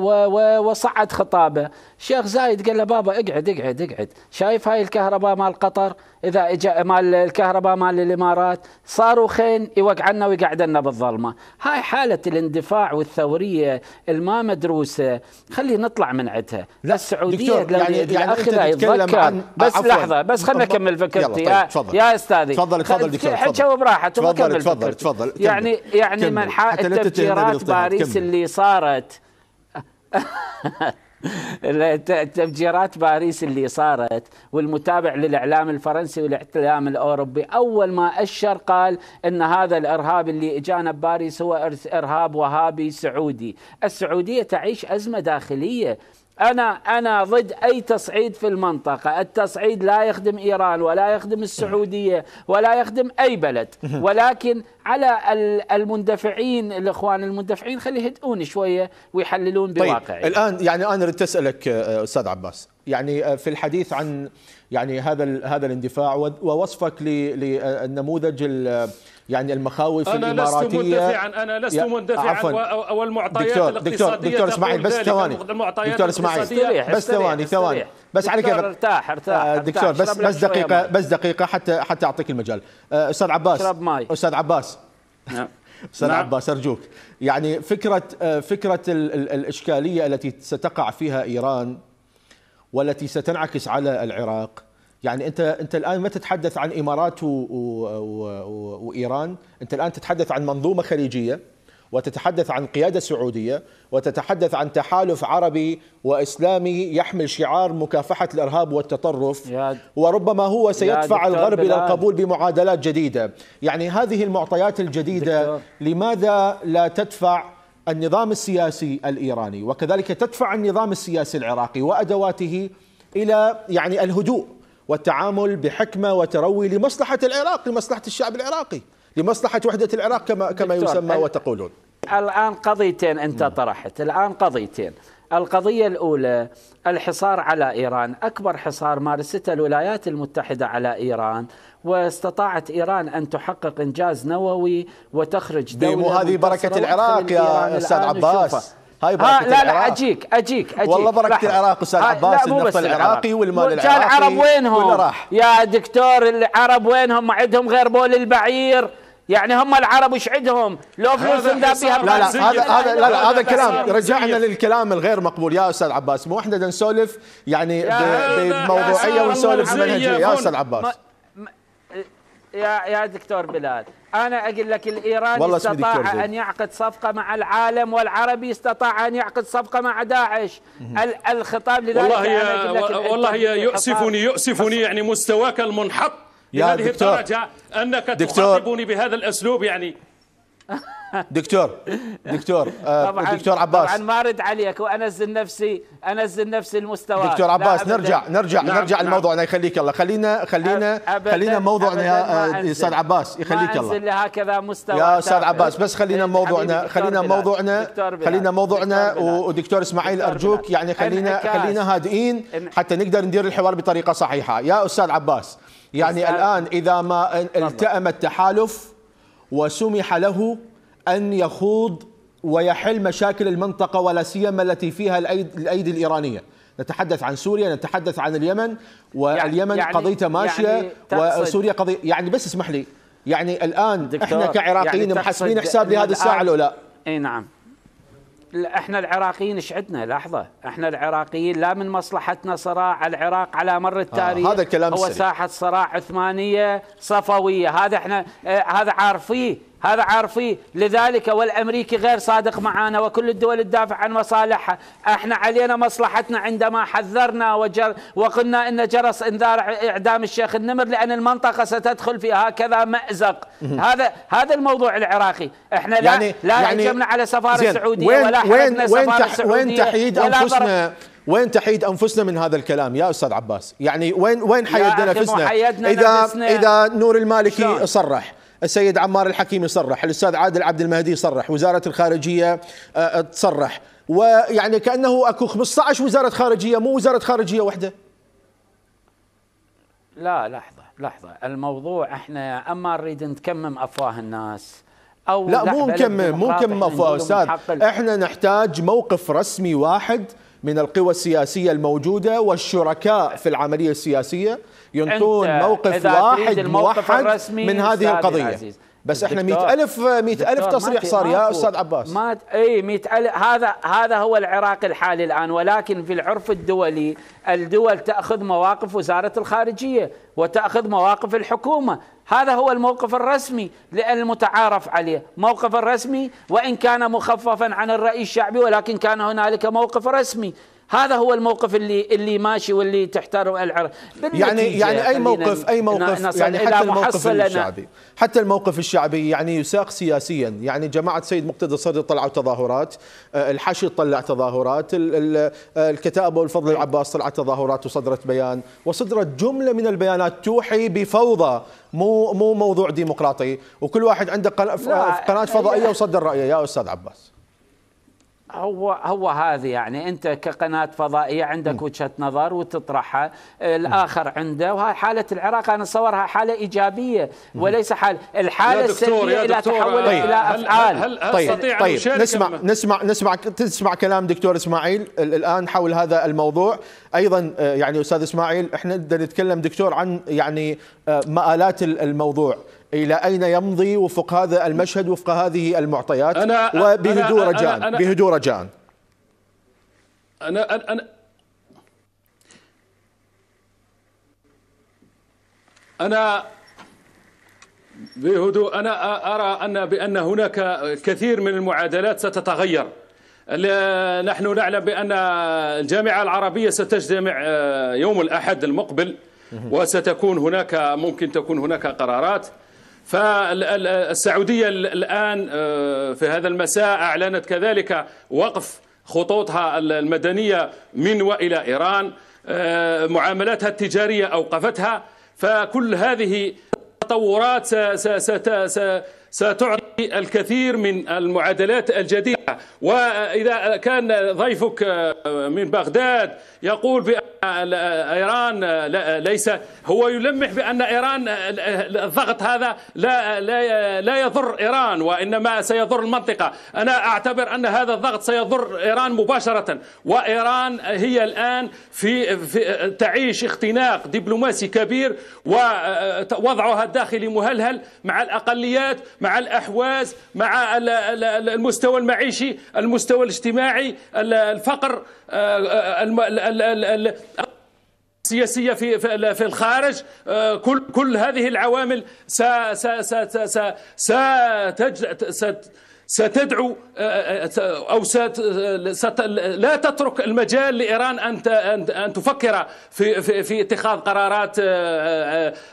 وصعد خطابه الشيخ زايد قال له بابا اقعد اقعد اقعد شايف هاي الكهرباء مال قطر اذا اجى مال الكهرباء مال الامارات صاروخين يوقعنا ويقعدنا بالظلمه، هاي حاله الاندفاع والثوريه الما مدروسه خلي نطلع من عندها، لا السعوديه دكتور يعني, يعني اخذها يتذكر عن... بس عفوة. لحظه بس خلينا اكمل فكرتي طيب. يا, يا استاذي تفضل تفضل دكتور حكوا براحتكم تفضل تفضل تفضل يعني يعني من منحاء التفجيرات باريس اللي صارت تفجيرات باريس اللي صارت والمتابع للاعلام الفرنسي والاعلام الاوروبي اول ما اشر قال ان هذا الارهاب اللي اجانا بباريس هو ارهاب وهابي سعودي، السعوديه تعيش ازمه داخليه أنا أنا ضد أي تصعيد في المنطقة التصعيد لا يخدم إيران ولا يخدم السعودية ولا يخدم أي بلد ولكن على المندفعين الإخوان المندفعين خلي يهدئون شوية ويحللون بواقع طيب. الآن يعني أنا أريد أسألك آه، آه، أستاذ عباس يعني آه، في الحديث عن يعني هذا هذا الاندفاع ووصفك للنموذج يعني المخاوف أنا الإماراتية لست مندفعا أنا لست مندفعا والمعطيات دكتور الاقتصادية دكتور, دكتور اسماعيل بس ثواني دكتور اسماعيل بس ثواني ثواني بس على كيفك ارتاح ارتاح آه، دكتور بس بس دقيقة بس دقيقة حتى حتى أعطيك المجال آه، أستاذ عباس اشرب ماي أستاذ عباس نعم. استاذ نعم. عباس ارجوك يعني فكره آه، فكره الاشكاليه التي ستقع فيها ايران والتي ستنعكس على العراق يعني انت انت الان ما تتحدث عن امارات و... و... و... وايران انت الان تتحدث عن منظومه خليجيه وتتحدث عن قياده سعوديه وتتحدث عن تحالف عربي واسلامي يحمل شعار مكافحه الارهاب والتطرف وربما هو سيدفع الغرب الى القبول بمعادلات جديده يعني هذه المعطيات الجديده دكتور. لماذا لا تدفع النظام السياسي الايراني وكذلك تدفع النظام السياسي العراقي وادواته الى يعني الهدوء والتعامل بحكمه وتروي لمصلحه العراق لمصلحه الشعب العراقي لمصلحه وحده العراق كما كما يسمى وتقولون الان قضيتين انت نعم. طرحت الان قضيتين القضية الأولى الحصار على إيران أكبر حصار مارسته الولايات المتحدة على إيران واستطاعت إيران أن تحقق إنجاز نووي وتخرج دولة هذه بركة العراق يا أستاذ عباس هاي بركه لا لا اجيك اجيك اجيك والله بركه العراق استاذ عباس النفط العراقي والمال العراقي العرب وينهم؟ راح يا دكتور العرب وينهم؟ ما عندهم غير بول البعير يعني هم العرب وش عندهم؟ لو فلوس ذا لا لا هذا هذا لا لا هذا كلام رجعنا للكلام الغير مقبول يا استاذ عباس مو احنا نسولف يعني بموضوعيه ونسولف بمنهجيه يا استاذ عباس يا يا دكتور بلال انا اقول لك الايراني استطاع ان يعقد صفقه مع العالم والعربي استطاع ان يعقد صفقه مع داعش الخطاب لذلك والله يا والله يؤسفني يؤسفني يعني مستواك المنحط لهذه الدرجه انك تخاطبني بهذا الاسلوب يعني دكتور دكتور آه، طبعا دكتور عباس طبعا ما ارد عليك وانزل نفسي انزل نفسي المستوى دكتور عباس نرجع نرجع نعم نرجع نعم لموضوعنا يخليك الله خلينا خلينا خلينا موضوعنا يا آه، استاذ عباس يخليك الله انزل هكذا مستوى يا استاذ عباس بس خلينا موضوعنا خلينا موضوعنا خلينا موضوعنا ودكتور اسماعيل ارجوك يعني خلينا خلينا هادئين حتى نقدر ندير الحوار بطريقه صحيحه يا استاذ عباس يعني الان اذا ما التأم التحالف وسمح له أن يخوض ويحل مشاكل المنطقة ولا سيما التي فيها الأيدي الإيرانية نتحدث عن سوريا نتحدث عن اليمن واليمن يعني قضيته يعني ماشية يعني وسوريا قضية يعني بس اسمح لي يعني الآن احنا كعراقيين يعني محسبين حساب لهذه الساعة لا اي نعم احنا العراقيين ايش عندنا لحظه احنا العراقيين لا من مصلحتنا صراع العراق على مر آه، التاريخ آه هذا الكلام هو ساحه صراع عثمانيه صفويه هذا احنا اه هذا عارفيه هذا عارفيه لذلك والأمريكي غير صادق معنا وكل الدول تدافع عن مصالحها احنا علينا مصلحتنا عندما حذرنا وجر وقلنا أن جرس انذار إعدام الشيخ النمر لأن المنطقة ستدخل في هكذا مأزق هذا هذا الموضوع العراقي احنا لا يعني لا يعني هجمنا على سفارة السعودية ولا وين سفارة السعودية وين تحييد أنفسنا وين تحيد انفسنا من هذا الكلام يا استاذ عباس؟ يعني وين وين حيدنا نفسنا؟ اذا نفسنا. اذا نور المالكي صرح السيد عمار الحكيمي صرح الأستاذ عادل عبد المهدي صرح وزارة الخارجية آه، آه، تصرح ويعني كأنه أكو 15 وزارة خارجية مو وزارة خارجية واحدة لا لحظة لحظة الموضوع احنا اما نريد نكمم افواه الناس او لا مو نكمم مو نكمم افواه استاذ احنا نحتاج موقف رسمي واحد من القوى السياسية الموجودة والشركاء في العملية السياسية ينطون موقف واحد موحد من هذه القضية العزيز. بس احنا 100000 100000 تصريح صار يا استاذ عباس ما اي 100000 هذا هذا هو العراق الحالي الان ولكن في العرف الدولي الدول تاخذ مواقف وزاره الخارجيه وتاخذ مواقف الحكومه هذا هو الموقف الرسمي المتعارف عليه موقف الرسمي وان كان مخففا عن الراي الشعبي ولكن كان هنالك موقف رسمي هذا هو الموقف اللي اللي ماشي واللي تحترم العرب يعني يعني اي موقف اي موقف يعني حتى الموقف الشعبي حتى الموقف الشعبي يعني يساق سياسيا يعني جماعه سيد مقتدى الصدر طلعوا تظاهرات آه، الحشد طلع تظاهرات آه، الكتائب والفضل العباس طلعت تظاهرات وصدرت بيان وصدرت جمله من البيانات توحي بفوضى مو مو موضوع ديمقراطي وكل واحد عنده قناه آه، فضائيه يعني وصدر رايه يا استاذ عباس هو هو هذه يعني انت كقناه فضائيه عندك وجهه نظر وتطرحها الاخر عنده وهاي حاله العراق انا اتصورها حاله ايجابيه وليس حال الحاله السلبيه الى تحولت طيب الى افعال هل, هل, هل طيب, طيب, طيب نسمع نسمع نسمع تسمع كلام دكتور اسماعيل الان حول هذا الموضوع ايضا آه، يعني استاذ اسماعيل احنا نتكلم دكتور عن يعني آه، مآلات الموضوع إلى أين يمضي وفق هذا المشهد وفق هذه المعطيات أنا وبهدوء رجاء بهدوء رجاء أنا أنا أنا أنا بهدوء أنا أرى أن بأن هناك كثير من المعادلات ستتغير نحن نعلم بأن الجامعة العربية ستجتمع آه، يوم الأحد المقبل وستكون هناك ممكن تكون هناك قرارات فالسعودية الآن آه، في هذا المساء أعلنت كذلك وقف خطوطها المدنية من وإلى إيران آه، معاملاتها التجارية أوقفتها فكل هذه التطورات ستعطي الكثير من المعادلات الجديدة وإذا كان ضيفك آه، من بغداد يقول بأن آه، آه، إيران ليس هو يلمح بأن إيران الضغط هذا لا لا لا يضر إيران وإنما سيضر المنطقة أنا أعتبر أن هذا الضغط سيضر إيران مباشرة وإيران هي الآن في, في تعيش اختناق دبلوماسي كبير ووضعها الداخلي مهلهل مع الأقليات مع الأحواز مع المستوى المعيشي المعيشي المستوى الاجتماعي الفقر آه، آه، السياسية في في الخارج آه، كل كل هذه العوامل ستجد ستدعو آه، آه، آه، او ست لا تترك المجال لايران ان ان تفكر في في في اتخاذ قرارات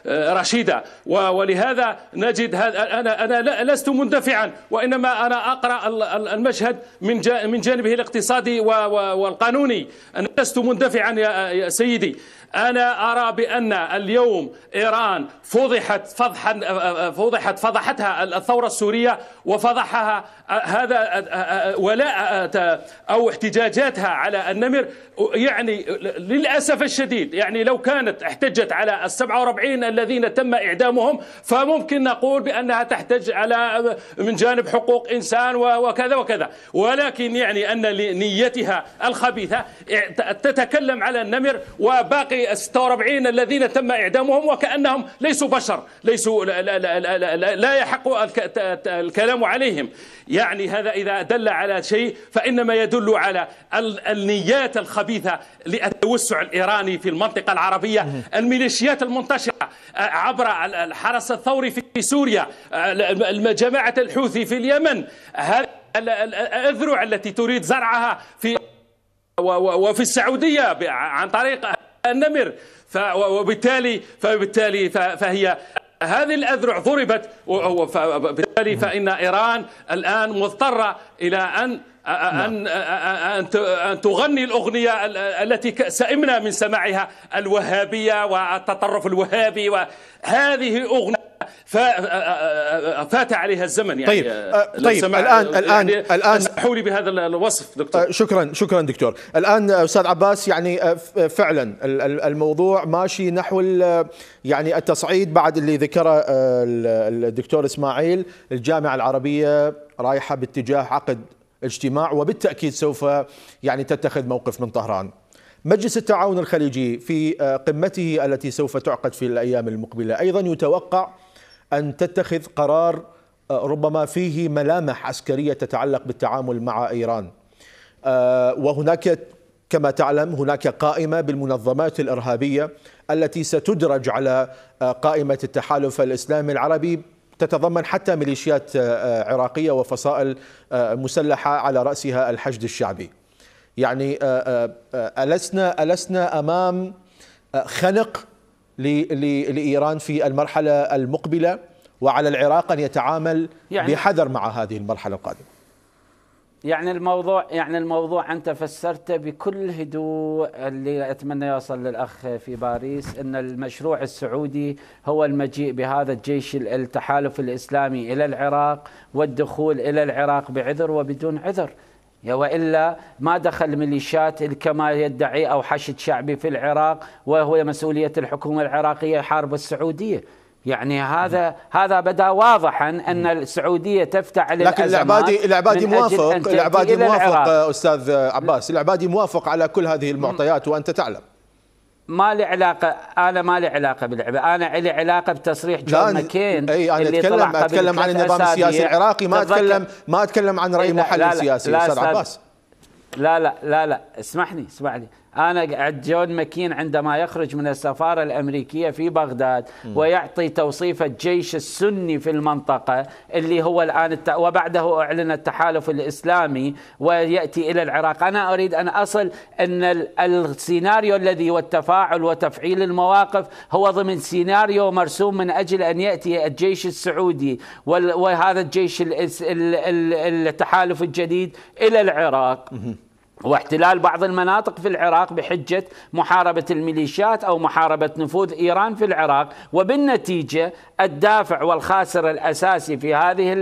رشيده ولهذا نجد انا انا لست مندفعا وانما انا اقرا المشهد من من جانبه الاقتصادي والقانوني انا لست مندفعا يا سيدي أنا أرى بأن اليوم إيران فضحت فضحا أه، أه، أه، فضحت فضحتها الثورة السورية وفضحها هذا ولاء أو احتجاجاتها على النمر يعني للأسف الشديد يعني لو كانت احتجت على ال 47 الذين تم إعدامهم فممكن نقول بأنها تحتج على من جانب حقوق إنسان وكذا وكذا ولكن يعني أن نيتها الخبيثة تتكلم على النمر وباقي 46 الذين تم إعدامهم وكأنهم ليسوا بشر ليسوا لا, لا, لا, لا, لا يحق الكلام عليهم يعني هذا إذا دل على شيء فإنما يدل على النيات الخبيثة للتوسع الإيراني في المنطقة العربية الميليشيات المنتشرة آه، عبر الحرس الثوري في سوريا آه، جماعة الحوثي في اليمن الأذرع التي تريد زرعها في وفي السعودية عن طريق نمر وبالتالي فبالتالي فهي هذه الأذرع ضربت وبالتالي فإن إيران الآن مضطرة إلى أن أن نعم. أن تغني الأغنية التي سئمنا من سماعها الوهابية والتطرف الوهابي وهذه أغنية فات عليها الزمن يعني طيب طيب الان يعني الان الان حولي بهذا الوصف دكتور شكرا شكرا دكتور الان استاذ عباس يعني فعلا الموضوع ماشي نحو يعني التصعيد بعد اللي ذكره الدكتور اسماعيل الجامعه العربيه رايحه باتجاه عقد اجتماع وبالتاكيد سوف يعني تتخذ موقف من طهران مجلس التعاون الخليجي في قمته التي سوف تعقد في الايام المقبله ايضا يتوقع أن تتخذ قرار آه، ربما فيه ملامح عسكرية تتعلق بالتعامل مع إيران آه، وهناك كما تعلم هناك قائمة بالمنظمات الإرهابية التي ستدرج على آه، قائمة التحالف الإسلامي العربي تتضمن حتى ميليشيات عراقية وفصائل مسلحة على رأسها الحشد الشعبي يعني ألسنا ألسنا أمام خنق لإيران في المرحلة المقبلة وعلى العراق أن يتعامل يعني بحذر مع هذه المرحلة القادمة يعني الموضوع يعني الموضوع انت فسرته بكل هدوء اللي اتمنى يوصل للاخ في باريس ان المشروع السعودي هو المجيء بهذا الجيش التحالف الاسلامي الى العراق والدخول الى العراق بعذر وبدون عذر والا ما دخل ميليشيات كما يدعي او حشد شعبي في العراق وهو مسؤوليه الحكومه العراقيه حارب السعوديه يعني هذا نعم. هذا بدا واضحا ان نعم. السعوديه تفتعل لكن العبادي العبادي موافق العبادي موافق استاذ عباس العبادي موافق على كل هذه المعطيات وانت تعلم ما لي علاقه انا ما لي علاقه باللعبه انا لي علاقه بتصريح جون ماكين اي انا اللي اتكلم اتكلم عن النظام السياسي العراقي ما اتكلم ما اتكلم عن راي إيه، محلل سياسي استاذ عباس لا لا لا لا اسمح لي اسمح لي أنا جون مكين عندما يخرج من السفارة الأمريكية في بغداد ويعطي توصيف الجيش السني في المنطقة اللي هو الآن الت... وبعده أعلن التحالف الإسلامي ويأتي إلى العراق أنا أريد أن أصل أن السيناريو الذي والتفاعل وتفعيل المواقف هو ضمن سيناريو مرسوم من أجل أن يأتي الجيش السعودي وهذا الجيش التحالف الجديد إلى العراق واحتلال بعض المناطق في العراق بحجة محاربة الميليشيات أو محاربة نفوذ إيران في العراق وبالنتيجة الدافع والخاسر الأساسي في هذه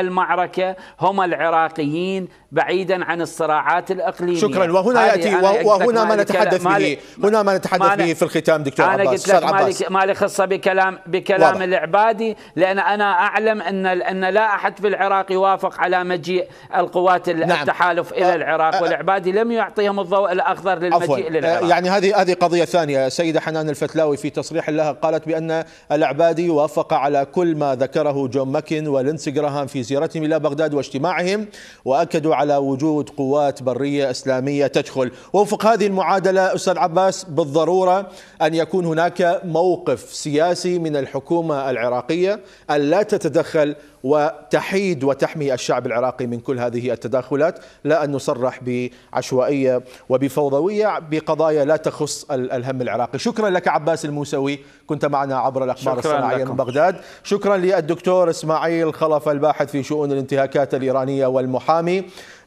المعركة هم العراقيين بعيدا عن الصراعات الاقليميه شكرا وهنا ياتي وهنا ما نتحدث به هنا ما نتحدث به في الختام دكتور انا قلت لك عباس. ما لي خصه بكلام بكلام واضح. العبادي لان انا اعلم ان ان لا احد في العراق يوافق على مجيء القوات نعم. التحالف الى أه، العراق أه, أه. والعبادي لم يعطيهم الضوء الاخضر للمجيء للعراق أه، يعني هذه هذه قضيه ثانيه السيده حنان الفتلاوي في تصريح لها قالت بان العبادي وافق على كل ما ذكره جون ماكن ولينسي جراهام في زيارتهم الى بغداد واجتماعهم واكدوا على وجود قوات برية إسلامية تدخل وفق هذه المعادلة أستاذ عباس بالضرورة أن يكون هناك موقف سياسي من الحكومة العراقية أن لا تتدخل وتحيد وتحمي الشعب العراقي من كل هذه التداخلات لا أن نصرح بعشوائية وبفوضوية بقضايا لا تخص الهم العراقي شكرا لك عباس الموسوي كنت معنا عبر الأخبار الصناعية من بغداد شكرا للدكتور إسماعيل خلف الباحث في شؤون الانتهاكات الإيرانية والمحامي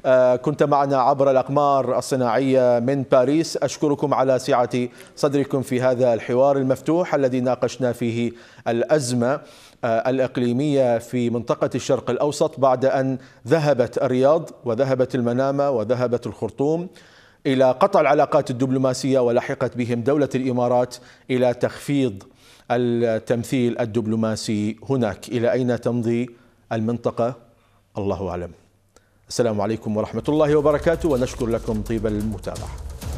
آه، كنت معنا عبر الأقمار الصناعية من باريس أشكركم على سعة صدركم في هذا الحوار المفتوح الذي ناقشنا فيه الأزمة آه، الإقليمية في منطقة الشرق الأوسط بعد أن ذهبت الرياض وذهبت المنامة وذهبت الخرطوم إلى قطع العلاقات الدبلوماسية ولحقت بهم دولة الإمارات إلى تخفيض التمثيل الدبلوماسي هناك إلى أين تمضي المنطقة الله أعلم السلام عليكم ورحمة الله وبركاته ونشكر لكم طيب المتابعة